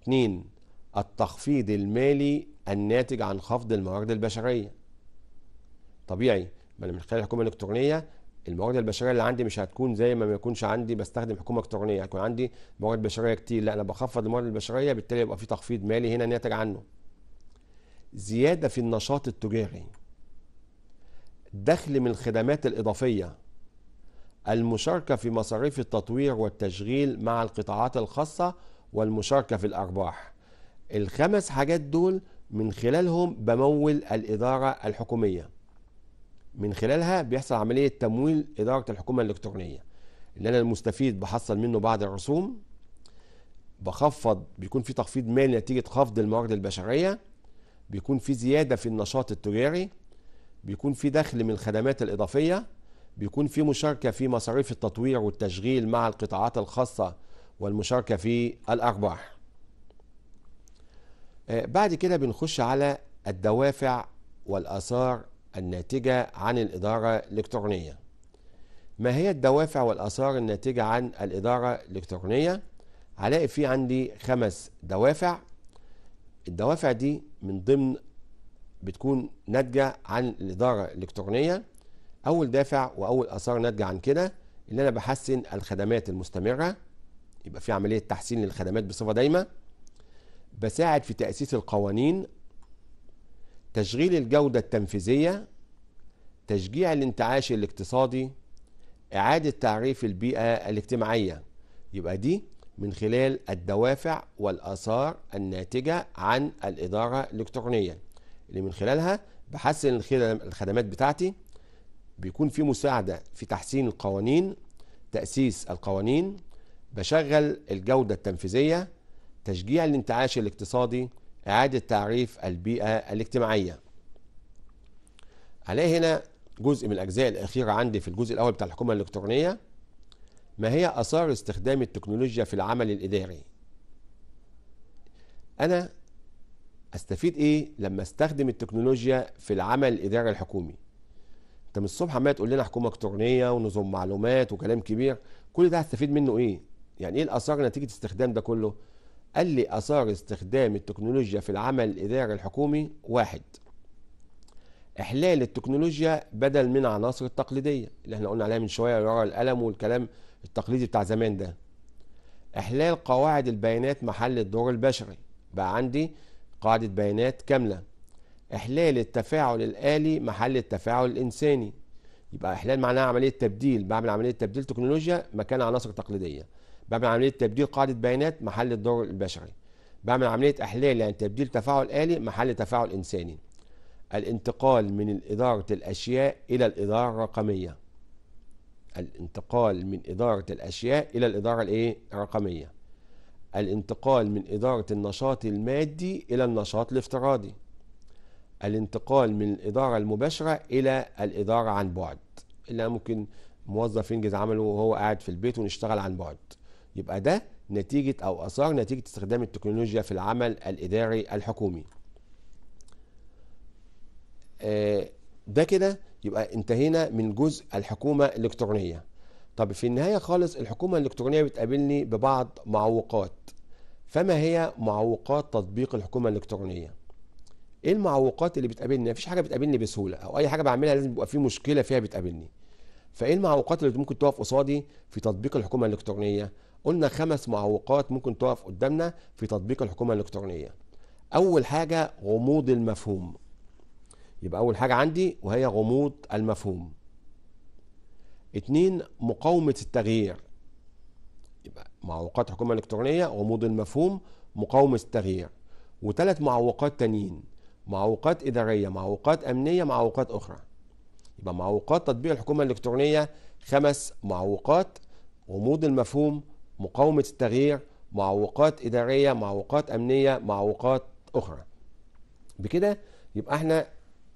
اتنين التخفيض المالي الناتج عن خفض الموارد البشريه طبيعي ما انا من خلال الحكومه الالكترونيه الموارد البشريه اللي عندي مش هتكون زي ما ما يكونش عندي بستخدم حكومه الكترونيه هيكون عندي موارد بشريه كتير لا انا بخفض الموارد البشريه بالتالي يبقى في تخفيض مالي هنا ناتج عنه زياده في النشاط التجاري دخل من الخدمات الاضافيه المشاركه في مصاريف التطوير والتشغيل مع القطاعات الخاصه والمشاركه في الارباح الخمس حاجات دول من خلالهم بمول الاداره الحكوميه من خلالها بيحصل عمليه تمويل اداره الحكومه الالكترونيه اللي انا المستفيد بحصل منه بعض الرسوم بخفض بيكون في تخفيض مالي نتيجه خفض الموارد البشريه بيكون في زياده في النشاط التجاري بيكون في دخل من الخدمات الاضافيه بيكون في مشاركه في مصاريف التطوير والتشغيل مع القطاعات الخاصه والمشاركه في الارباح آه، بعد كده بنخش على الدوافع والاثار الناتجة عن الإدارة الإلكترونية ما هي الدوافع والآثار الناتجة عن الإدارة الإلكترونية هلاقي في عندي خمس دوافع الدوافع دي من ضمن بتكون ناتجة عن الإدارة الإلكترونية أول دافع وأول آثار ناتجة عن كده اللي أنا بحسن الخدمات المستمرة يبقى في عملية تحسين للخدمات بصفة دايمة بساعد في تأسيس القوانين تشغيل الجودة التنفيذية تشجيع الانتعاش الاقتصادي إعادة تعريف البيئة الاجتماعية يبقى دي من خلال الدوافع والآثار الناتجة عن الإدارة الإلكترونية اللي من خلالها بحسن الخدمات بتاعتي بيكون في مساعدة في تحسين القوانين تأسيس القوانين بشغل الجودة التنفيذية تشجيع الانتعاش الاقتصادي إعادة تعريف البيئة الاجتماعية هلاقي هنا جزء من الأجزاء الأخيرة عندي في الجزء الأول بتاع الحكومة الإلكترونية ما هي آثار استخدام التكنولوجيا في العمل الإداري أنا أستفيد إيه لما أستخدم التكنولوجيا في العمل الإداري الحكومي أنت من الصبح عمال تقول لنا حكومة إلكترونية ونظم معلومات وكلام كبير كل ده هستفيد منه إيه يعني إيه الآثار نتيجة استخدام ده كله قال لي آثار استخدام التكنولوجيا في العمل الإداري الحكومي واحد إحلال التكنولوجيا بدل من عناصر التقليدية اللي احنا قلنا عليها من شوية ورا القلم والكلام التقليدي بتاع زمان ده إحلال قواعد البيانات محل الدور البشري بقى عندي قاعدة بيانات كاملة إحلال التفاعل الآلي محل التفاعل الإنساني يبقى إحلال معناها عملية تبديل بعمل عملية تبديل تكنولوجيا مكان عناصر تقليدية بعمل عمليه تبديل قاعده بيانات محل الدور البشري بعمل عمليه احلال يعني تبديل تفاعل الي محل تفاعل انساني الانتقال من اداره الاشياء الى الاداره الرقميه الانتقال من اداره الاشياء الى الاداره الايه الرقميه الانتقال من اداره النشاط المادي الى النشاط الافتراضي الانتقال من الاداره المباشره الى الاداره عن بعد اللي ممكن موظف ينجز عمله وهو قاعد في البيت ونشتغل عن بعد يبقى ده نتيجة أو آثار نتيجة استخدام التكنولوجيا في العمل الإداري الحكومي آه، ده كده يبقى انتهينا من جزء الحكومة الإلكترونية طب في النهاية خالص الحكومة الإلكترونية بتقابلني ببعض معوقات فما هي معوقات تطبيق الحكومة الإلكترونية ايه المعوقات اللي بتقابلني مفيش حاجه بتقابلني بسهوله او اي حاجه بعملها لازم يبقى في مشكله فيها بتقابلني فايه المعوقات اللي ممكن تقف قصادي في تطبيق الحكومه الالكترونيه قلنا خمس معوقات ممكن تقف قدامنا في تطبيق الحكومه الالكترونيه اول حاجه غموض المفهوم يبقى اول حاجه عندي وهي غموض المفهوم اتنين مقاومه التغيير يبقى معوقات الحكومه الالكترونيه غموض المفهوم مقاومه التغيير وثلاث معوقات تانيين معوقات اداريه معوقات امنيه معوقات اخرى يبقى معوقات تطبيق الحكومه الالكترونيه خمس معوقات غموض المفهوم مقاومة التغيير معوقات إدارية معوقات أمنية معوقات أخرى بكده يبقى احنا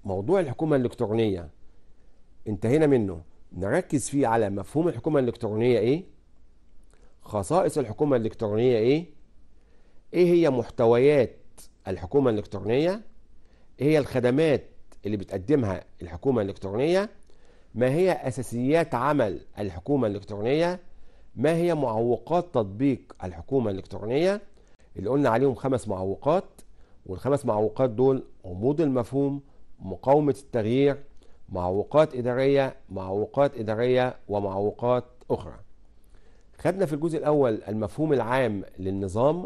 موضوع الحكومة الإلكترونية انتهينا منه نركز فيه على مفهوم الحكومة الإلكترونية إيه خصائص الحكومة الإلكترونية إيه إيه هي محتويات الحكومة الإلكترونية إيه هي الخدمات اللي بتقدمها الحكومة الإلكترونية ما هي أساسيات عمل الحكومة الإلكترونية ما هي معوقات تطبيق الحكومة الإلكترونية اللي قلنا عليهم خمس معوقات والخمس معوقات دول غموض المفهوم مقاومة التغيير معوقات إدارية معوقات إدارية ومعوقات أخرى خدنا في الجزء الأول المفهوم العام للنظام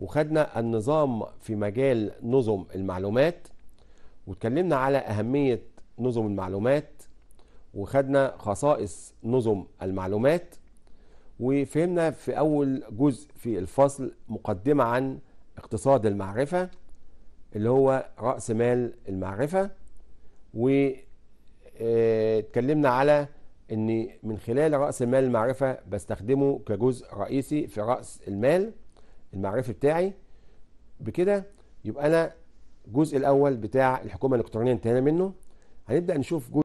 وخدنا النظام في مجال نظم المعلومات واتكلمنا على أهمية نظم المعلومات وخدنا خصائص نظم المعلومات وفهمنا في أول جزء في الفصل مقدمة عن اقتصاد المعرفة اللي هو رأس مال المعرفة واتكلمنا آه، على ان من خلال رأس مال المعرفة بستخدمه كجزء رئيسي في رأس المال المعرفي بتاعي بكده يبقى أنا الجزء الأول بتاع الحكومة الإلكترونية انتهينا منه هنبدأ نشوف جزء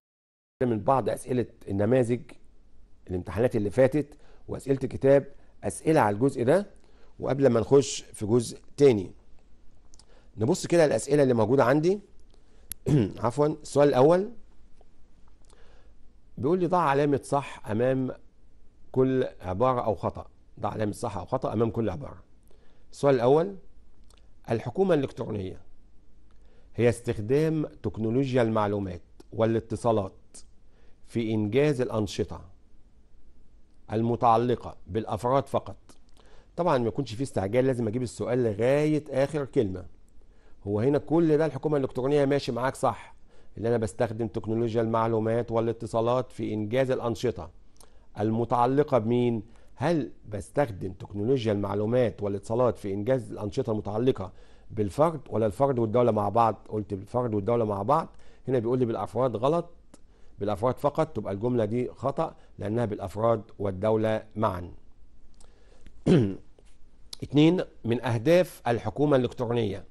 من بعض أسئلة النماذج الامتحانات اللي فاتت واسئله الكتاب اسئله على الجزء ده وقبل ما نخش في جزء تاني نبص كده الاسئله اللي موجوده عندي عفوا السؤال الاول بيقول لي ضع علامه صح امام كل عباره او خطا ضع علامه صح او خطا امام كل عباره السؤال الاول الحكومه الالكترونيه هي استخدام تكنولوجيا المعلومات والاتصالات في انجاز الانشطه المتعلقة بالأفراد فقط طبعا ما يكونش فيه استعجال لازم أجيب السؤال لغاية آخر كلمة هو هنا كل ده الحكومة الإلكترونية ماشي معاك صح اللي أنا بستخدم تكنولوجيا المعلومات والاتصالات في إنجاز الأنشطة المتعلقة بمين؟ هل بستخدم تكنولوجيا المعلومات والاتصالات في إنجاز الأنشطة المتعلقة بالفرد ولا الفرد والدولة مع بعض؟ قلت بالفرد والدولة مع بعض هنا بيقول لي بالأفراد غلط بالأفراد فقط تبقى الجملة دي خطأ لأنها بالأفراد والدولة معا اتنين من أهداف الحكومة الإلكترونية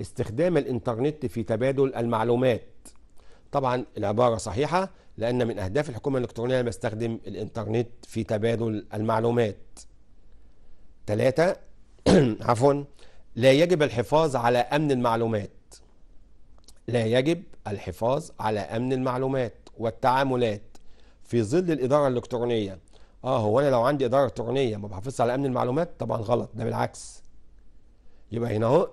استخدام الإنترنت في تبادل المعلومات طبعا العبارة صحيحة لأن من أهداف الحكومة الإلكترونية بستخدم الإنترنت في تبادل المعلومات ثلاثة عفوا لا يجب الحفاظ على أمن المعلومات لا يجب الحفاظ على أمن المعلومات والتعاملات في ظل الإدارة الإلكترونية اه هو انا لو عندي اداره الكترونيه ما بحافظش على امن المعلومات طبعا غلط ده بالعكس يبقى هنا اهو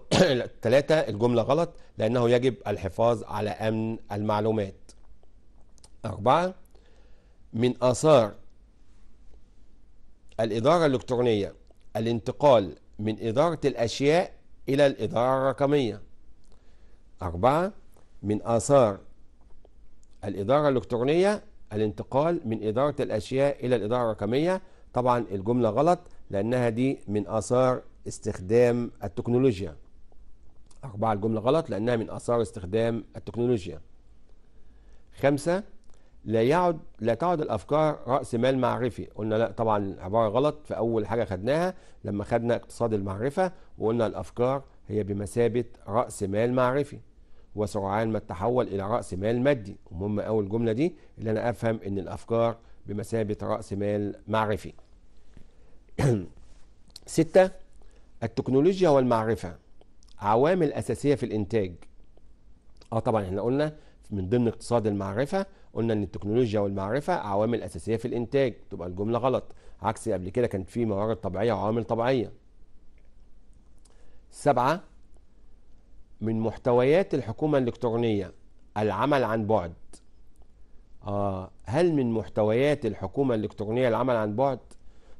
ثلاثة الجمله غلط لانه يجب الحفاظ على امن المعلومات أربعة من آثار الإدارة الإلكترونية الانتقال من إدارة الأشياء إلى الإدارة الرقمية أربعة من آثار الإدارة الإلكترونية الانتقال من إدارة الأشياء إلى الإدارة الرقمية طبعا الجملة غلط لأنها دي من آثار استخدام التكنولوجيا أربعة الجملة غلط لأنها من آثار استخدام التكنولوجيا خمسة لا يعد لا تعد الأفكار رأس مال معرفي قلنا لا طبعا العبارة غلط في أول حاجة خدناها لما خدنا اقتصاد المعرفة وقلنا الأفكار هي بمثابة رأس مال معرفي وسرعان ما تتحول إلى رأس مال مادي ومهم أول الجمله دي اللي أنا أفهم إن الأفكار بمثابة رأس مال معرفي ستة التكنولوجيا والمعرفة عوامل أساسية في الإنتاج اه طبعا احنا قلنا من ضمن اقتصاد المعرفة قلنا ان التكنولوجيا والمعرفة عوامل اساسية في الانتاج تبقى الجملة غلط عكس قبل كده كانت في موارد طبيعية وعوامل طبيعية سبعة من محتويات الحكومة الإلكترونية العمل عن بعد آه هل من محتويات الحكومة الإلكترونية العمل عن بعد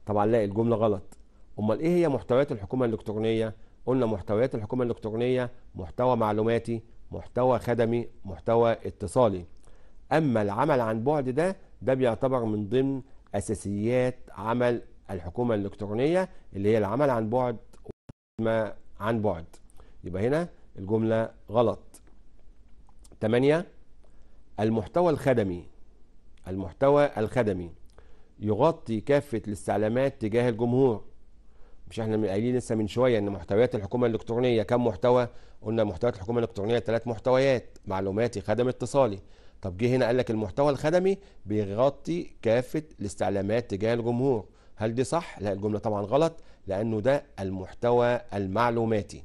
طبعا لا الجملة غلط أمال إيه هي محتويات الحكومة الإلكترونية قلنا محتويات الحكومة الإلكترونية محتوى معلوماتي محتوى خدمي محتوى اتصالي أما العمل عن بعد ده ده بيعتبر من ضمن أساسيات عمل الحكومة الإلكترونية اللي هي العمل عن بعد وما عن بعد يبقى هنا الجملة غلط تمانية المحتوى الخدمي المحتوى الخدمي يغطي كافة الاستعلامات تجاه الجمهور مش احنا قايلين لسه من شويه ان محتويات الحكومه الالكترونيه كم محتوى؟ قلنا محتويات الحكومه الالكترونيه ثلاث محتويات معلوماتي خدم اتصالي. طب جه هنا قال لك المحتوى الخدمي بيغطي كافه الاستعلامات تجاه الجمهور. هل دي صح؟ لا الجمله طبعا غلط لانه ده المحتوى المعلوماتي.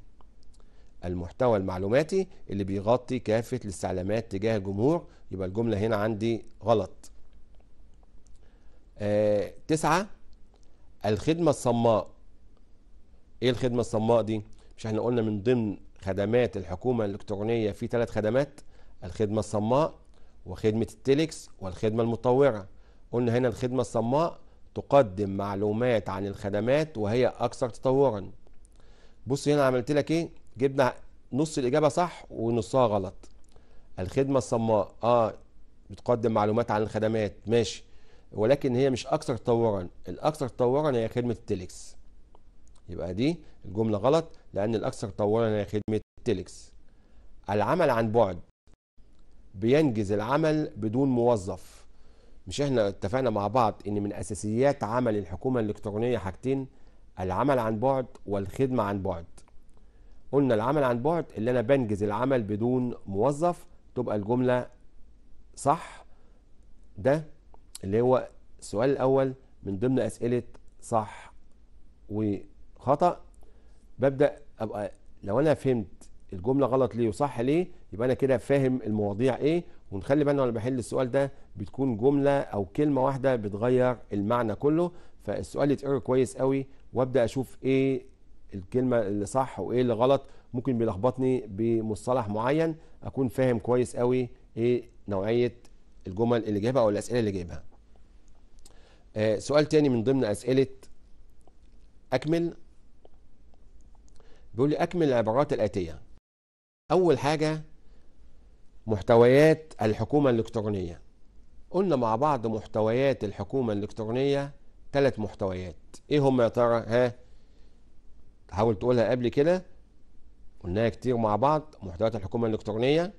المحتوى المعلوماتي اللي بيغطي كافة الاستعلامات تجاه الجمهور يبقى الجملة هنا عندي غلط آه تسعة الخدمة الصماء ايه الخدمة الصماء دي مش احنا قلنا من ضمن خدمات الحكومة الإلكترونية في ثلاث خدمات الخدمة الصماء وخدمة التليكس والخدمة المتطورة قلنا هنا الخدمة الصماء تقدم معلومات عن الخدمات وهي أكثر تطورا بص هنا عملت لك ايه جبنا نص الإجابة صح ونصها غلط الخدمة الصماء آه بتقدم معلومات عن الخدمات ماشي ولكن هي مش أكثر تطورا الأكثر تطورا هي خدمة التليكس يبقى دي الجملة غلط لأن الأكثر تطورا هي خدمة التليكس العمل عن بعد بينجز العمل بدون موظف مش احنا اتفقنا مع بعض ان من اساسيات عمل الحكومه الالكترونيه حاجتين العمل عن بعد والخدمه عن بعد قلنا العمل عن بعد اللي انا بنجز العمل بدون موظف تبقى الجمله صح ده اللي هو السؤال الاول من ضمن اسئله صح وخطا ببدا ابقى لو انا فهمت الجمله غلط ليه وصح ليه يبقى انا كده فاهم المواضيع ايه ونخلي بالنا وانا بحل السؤال ده بتكون جمله او كلمه واحده بتغير المعنى كله فالسؤال يتقرا كويس قوي وابدا اشوف ايه الكلمه اللي صح وايه اللي غلط ممكن بيلخبطني بمصطلح معين اكون فاهم كويس قوي ايه نوعيه الجمل اللي جايبها او الاسئله اللي جايبها آه سؤال تاني من ضمن اسئله اكمل بيقول لي اكمل العبارات الاتيه اول حاجه محتويات الحكومه الالكترونيه قلنا مع بعض محتويات الحكومه الالكترونيه ثلاث محتويات ايه هم يا ترى ها حاول تقولها قبل كده قلناها كتير مع بعض محتويات الحكومة الإلكترونية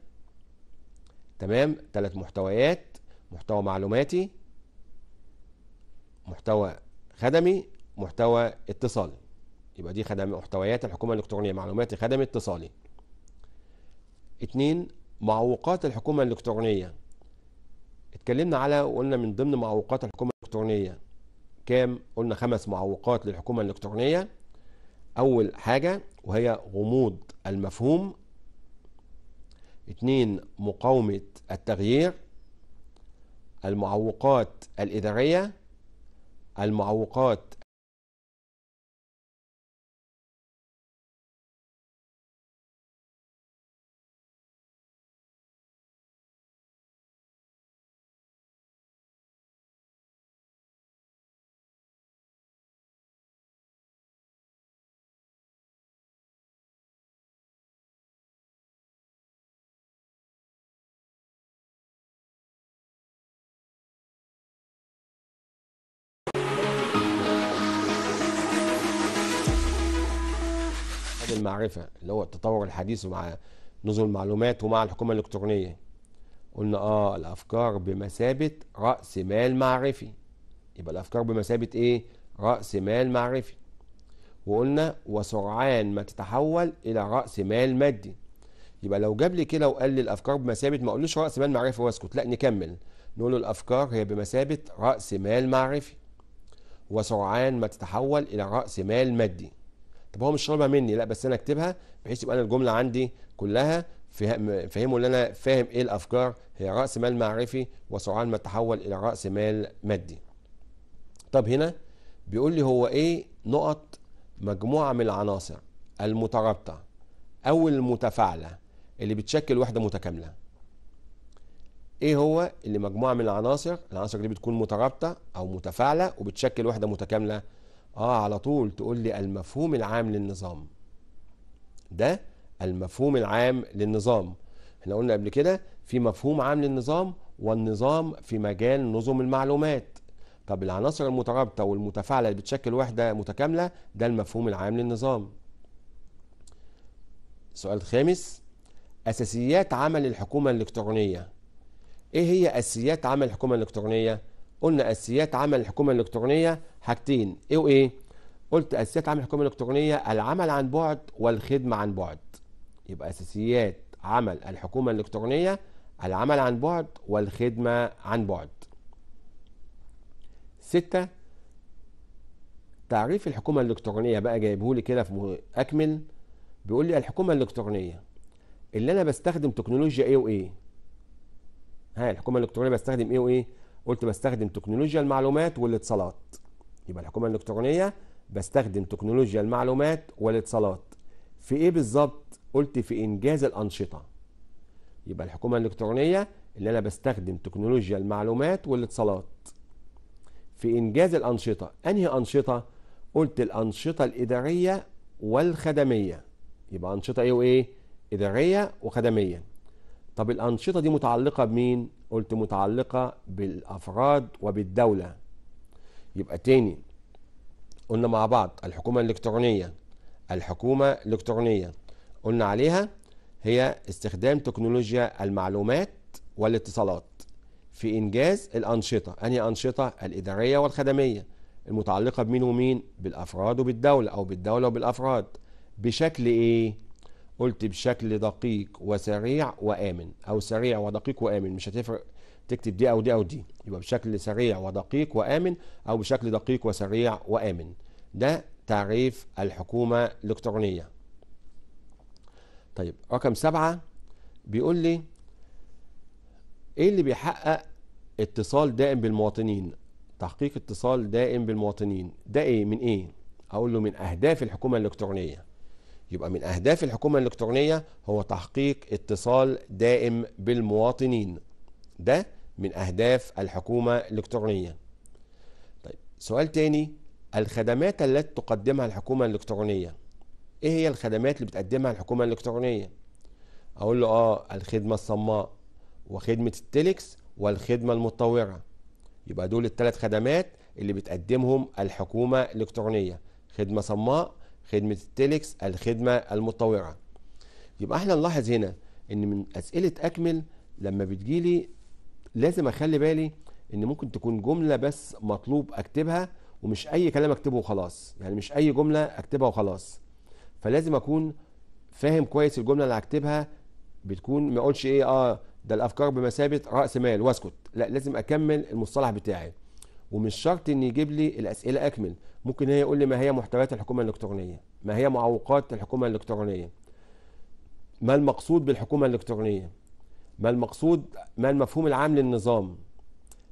تمام ثلاث محتويات محتوى معلوماتي محتوى خدمي محتوى اتصالي يبقى دي خدم محتويات الحكومة الإلكترونية معلوماتي خدمي اتصالي اتنين معوقات الحكومة الإلكترونية اتكلمنا على وقلنا من ضمن معوقات الحكومة الإلكترونية كام قلنا خمس معوقات للحكومة الإلكترونية أول حاجة وهي غموض المفهوم اتنين مقاومة التغيير المعوقات الإدارية المعوقات المعرفه اللي هو التطور الحديث مع نظم المعلومات ومع الحكومه الالكترونيه قلنا اه الافكار بمثابه راس مال معرفي يبقى الافكار بمثابه ايه راس مال معرفي وقلنا وسرعان ما تتحول الى راس مال مادي يبقى لو جاب لي كده وقال لي الافكار بمثابه ما اقولوش راس مال معرفي واسكت لا نكمل نقول له الافكار هي بمثابه راس مال معرفي وسرعان ما تتحول الى راس مال مادي طب هو مش طالبها مني لا بس انا اكتبها بحيث يبقى انا الجمله عندي كلها فهموا ان انا فاهم ايه الافكار هي راس مال معرفي وسرعان ما تحول الى راس مال مادي طب هنا بيقول لي هو ايه نقط مجموعه من العناصر المترابطه او المتفاعله اللي بتشكل وحده متكامله ايه هو اللي مجموعه من العناصر العناصر دي بتكون مترابطه او متفاعله وبتشكل وحده متكامله اه على طول تقول لي المفهوم العام للنظام ده المفهوم العام للنظام احنا قلنا قبل كده في مفهوم عام للنظام والنظام في مجال نظم المعلومات طب العناصر المترابطة والمتفاعلة اللي بتشكل وحدة متكاملة ده المفهوم العام للنظام السؤال الخامس أساسيات عمل الحكومة الإلكترونية إيه هي أساسيات عمل الحكومة الإلكترونية؟ قلنا اساسيات عمل الحكومه الالكترونيه حاجتين ايه وايه قلت اساسيات عمل الحكومه الالكترونيه العمل عن بعد والخدمه عن بعد يبقى اساسيات عمل الحكومه الالكترونيه العمل عن بعد والخدمه عن بعد ستة تعريف الحكومة الإلكترونية بقى جايبهولي كده في أكمل بيقول لي الحكومة الإلكترونية اللي أنا بستخدم تكنولوجيا إيه وإيه ها الحكومة الإلكترونية بستخدم إيه وإيه قلت بستخدم تكنولوجيا المعلومات والاتصالات يبقى الحكومه الالكترونيه بستخدم تكنولوجيا المعلومات والاتصالات في ايه بالظبط قلت في انجاز الانشطه يبقى الحكومه الالكترونيه اللي انا بستخدم تكنولوجيا المعلومات والاتصالات في انجاز الانشطه انهي انشطه قلت الانشطه الاداريه والخدميه يبقى انشطه ايه وايه اداريه وخدميه طب الأنشطة دي متعلقة بمين؟ قلت متعلقة بالأفراد وبالدولة يبقى تاني قلنا مع بعض الحكومة الإلكترونية الحكومة الإلكترونية قلنا عليها هي استخدام تكنولوجيا المعلومات والاتصالات في إنجاز الأنشطة أنهي أنشطة الإدارية والخدمية المتعلقة بمين ومين بالأفراد وبالدولة أو بالدولة وبالأفراد بشكل إيه قلت بشكل دقيق وسريع وآمن أو سريع ودقيق وآمن مش هتفرق تكتب دي أو دي أو دي يبقى بشكل سريع ودقيق وآمن أو بشكل دقيق وسريع وآمن ده تعريف الحكومة الإلكترونية طيب رقم سبعة بيقول لي إيه اللي بيحقق اتصال دائم بالمواطنين تحقيق اتصال دائم بالمواطنين ده ايه من ايه اقول له من اهداف الحكومه الالكترونيه يبقى من أهداف الحكومة الإلكترونية هو تحقيق اتصال دائم بالمواطنين ده من أهداف الحكومة الإلكترونية طيب سؤال تاني الخدمات التي تقدمها الحكومة الإلكترونية إيه هي الخدمات اللي بتقدمها الحكومة الإلكترونية أقول له آه الخدمة الصماء وخدمة التليكس والخدمة المتطورة يبقى دول الثلاث خدمات اللي بتقدمهم الحكومة الإلكترونية خدمة صماء خدمه التليكس الخدمه المتطوعه يبقى احنا نلاحظ هنا ان من اسئله اكمل لما بتجيلي لازم اخلي بالي ان ممكن تكون جمله بس مطلوب اكتبها ومش اي كلام اكتبه وخلاص يعني مش اي جمله اكتبها وخلاص فلازم اكون فاهم كويس الجمله اللي هكتبها بتكون ما اقولش ايه اه ده الافكار بمثابه راس مال واسكت لا لازم اكمل المصطلح بتاعي ومش شرط ان يجيب لي الاسئله اكمل ممكن هي يقول لي ما هي محتويات الحكومه الالكترونيه ما هي معوقات الحكومه الالكترونيه ما المقصود بالحكومه الالكترونيه ما المقصود ما المفهوم العام للنظام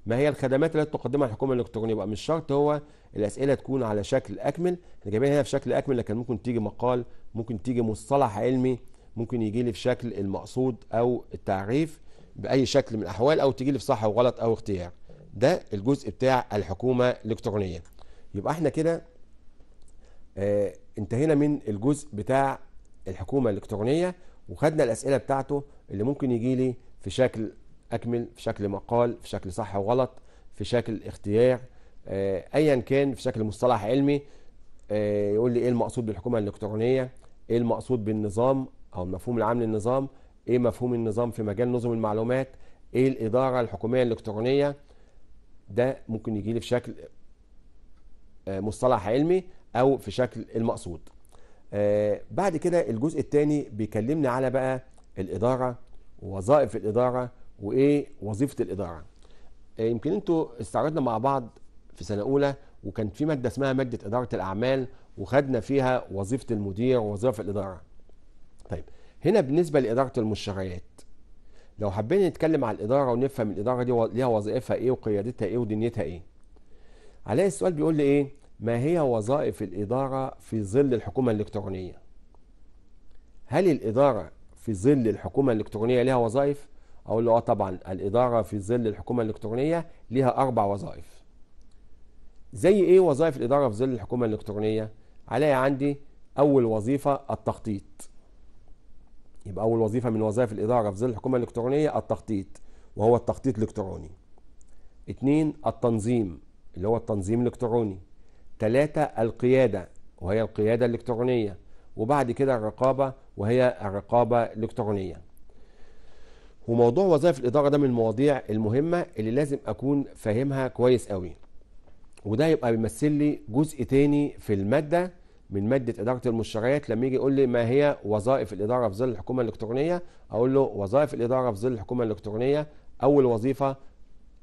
ما هي الخدمات التي تقدمها الحكومه الالكترونيه بقى مش شرط هو الاسئله تكون على شكل اكمل احنا جايبينها هنا في شكل اكمل لكن ممكن تيجي مقال ممكن تيجي مصطلح علمي ممكن يجي لي في شكل المقصود او التعريف باي شكل من الاحوال او تيجي لي في صح وغلط او اختيار ده الجزء بتاع الحكومه الالكترونيه يبقى احنا كده اه انتهينا من الجزء بتاع الحكومه الالكترونيه وخدنا الاسئله بتاعته اللي ممكن يجي لي في شكل اكمل في شكل مقال في شكل صح وغلط في شكل اختيار اه ايا كان في شكل مصطلح علمي اه يقول لي ايه المقصود بالحكومه الالكترونيه ايه المقصود بالنظام او المفهوم العام للنظام ايه مفهوم النظام في مجال نظم المعلومات ايه الاداره الحكوميه الالكترونيه ده ممكن يجي لي في شكل آه، مصطلح علمي او في شكل المقصود آه، بعد كده الجزء الثاني بيكلمني على بقى الاداره ووظائف الاداره وايه وظيفه الاداره آه، يمكن انتوا استعرضنا مع بعض في سنه اولى وكان في ماده اسمها ماده اداره الاعمال وخدنا فيها وظيفه المدير ووظائف الاداره طيب هنا بالنسبه لاداره المشتريات لو حبينا نتكلم على الاداره ونفهم الاداره دي ليها وظائفها ايه وقيادتها ايه ودنيتها ايه علي السؤال بيقول لي ايه ما هي وظائف الاداره في ظل الحكومه الالكترونيه هل الاداره في ظل الحكومه الالكترونيه ليها وظائف اقول له اه طبعا الاداره في ظل الحكومه الالكترونيه ليها اربع وظائف زي ايه وظائف الاداره في ظل الحكومه الالكترونيه عليا عندي اول وظيفه التخطيط يبقى أول وظيفة من وظائف الإدارة في ظل الحكومة الإلكترونية التخطيط وهو التخطيط الإلكتروني اثنين التنظيم اللي هو التنظيم الإلكتروني ثلاثه القيادة وهي القيادة الإلكترونية وبعد كده الرقابة وهي الرقابة الإلكترونية وموضوع وظائف الإدارة ده من المواضيع المهمة اللي لازم أكون فاهمها كويس قوي وده يبقى بيمثل لي جزء تاني في المادة من ماده اداره المشتريات لما يجي يقول لي ما هي وظائف الاداره في ظل الحكومه الالكترونيه اقول له وظائف الاداره في ظل الحكومه الالكترونيه اول وظيفه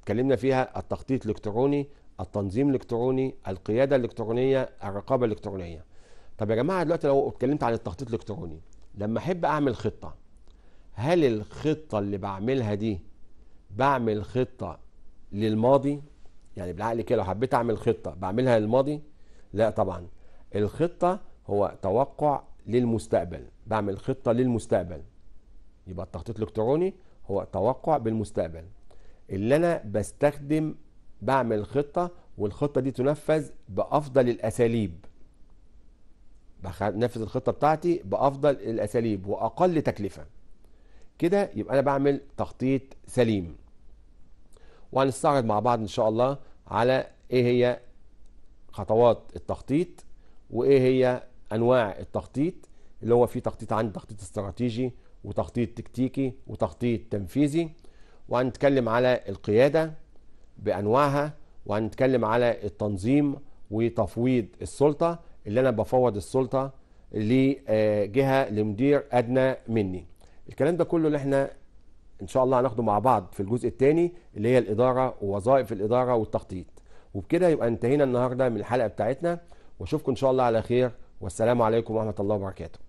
اتكلمنا فيها التخطيط الالكتروني التنظيم الالكتروني القياده الالكترونيه الرقابه الالكترونيه طب يا جماعه دلوقتي لو اتكلمت عن التخطيط الالكتروني لما احب اعمل خطه هل الخطه اللي بعملها دي بعمل خطه للماضي يعني بالعقل كده لو حبيت اعمل خطه بعملها للماضي لا طبعا الخطة هو توقع للمستقبل بعمل خطة للمستقبل يبقى التخطيط الالكتروني هو توقع بالمستقبل اللي انا بستخدم بعمل خطة والخطة دي تنفذ بأفضل الأساليب بنفذ الخطة بتاعتي بأفضل الأساليب وأقل تكلفة كده يبقى أنا بعمل تخطيط سليم وهنستعرض مع بعض إن شاء الله على إيه هي خطوات التخطيط وايه هي انواع التخطيط اللي هو في تخطيط عندي تخطيط استراتيجي وتخطيط تكتيكي وتخطيط تنفيذي وهنتكلم على القياده بانواعها وهنتكلم على التنظيم وتفويض السلطه اللي انا بفوض السلطه لجهه لمدير ادنى مني الكلام ده كله اللي احنا ان شاء الله هناخده مع بعض في الجزء الثاني اللي هي الاداره ووظائف الاداره والتخطيط وبكده يبقى انتهينا النهارده من الحلقه بتاعتنا واشوفكم ان شاء الله على خير والسلام عليكم ورحمه الله وبركاته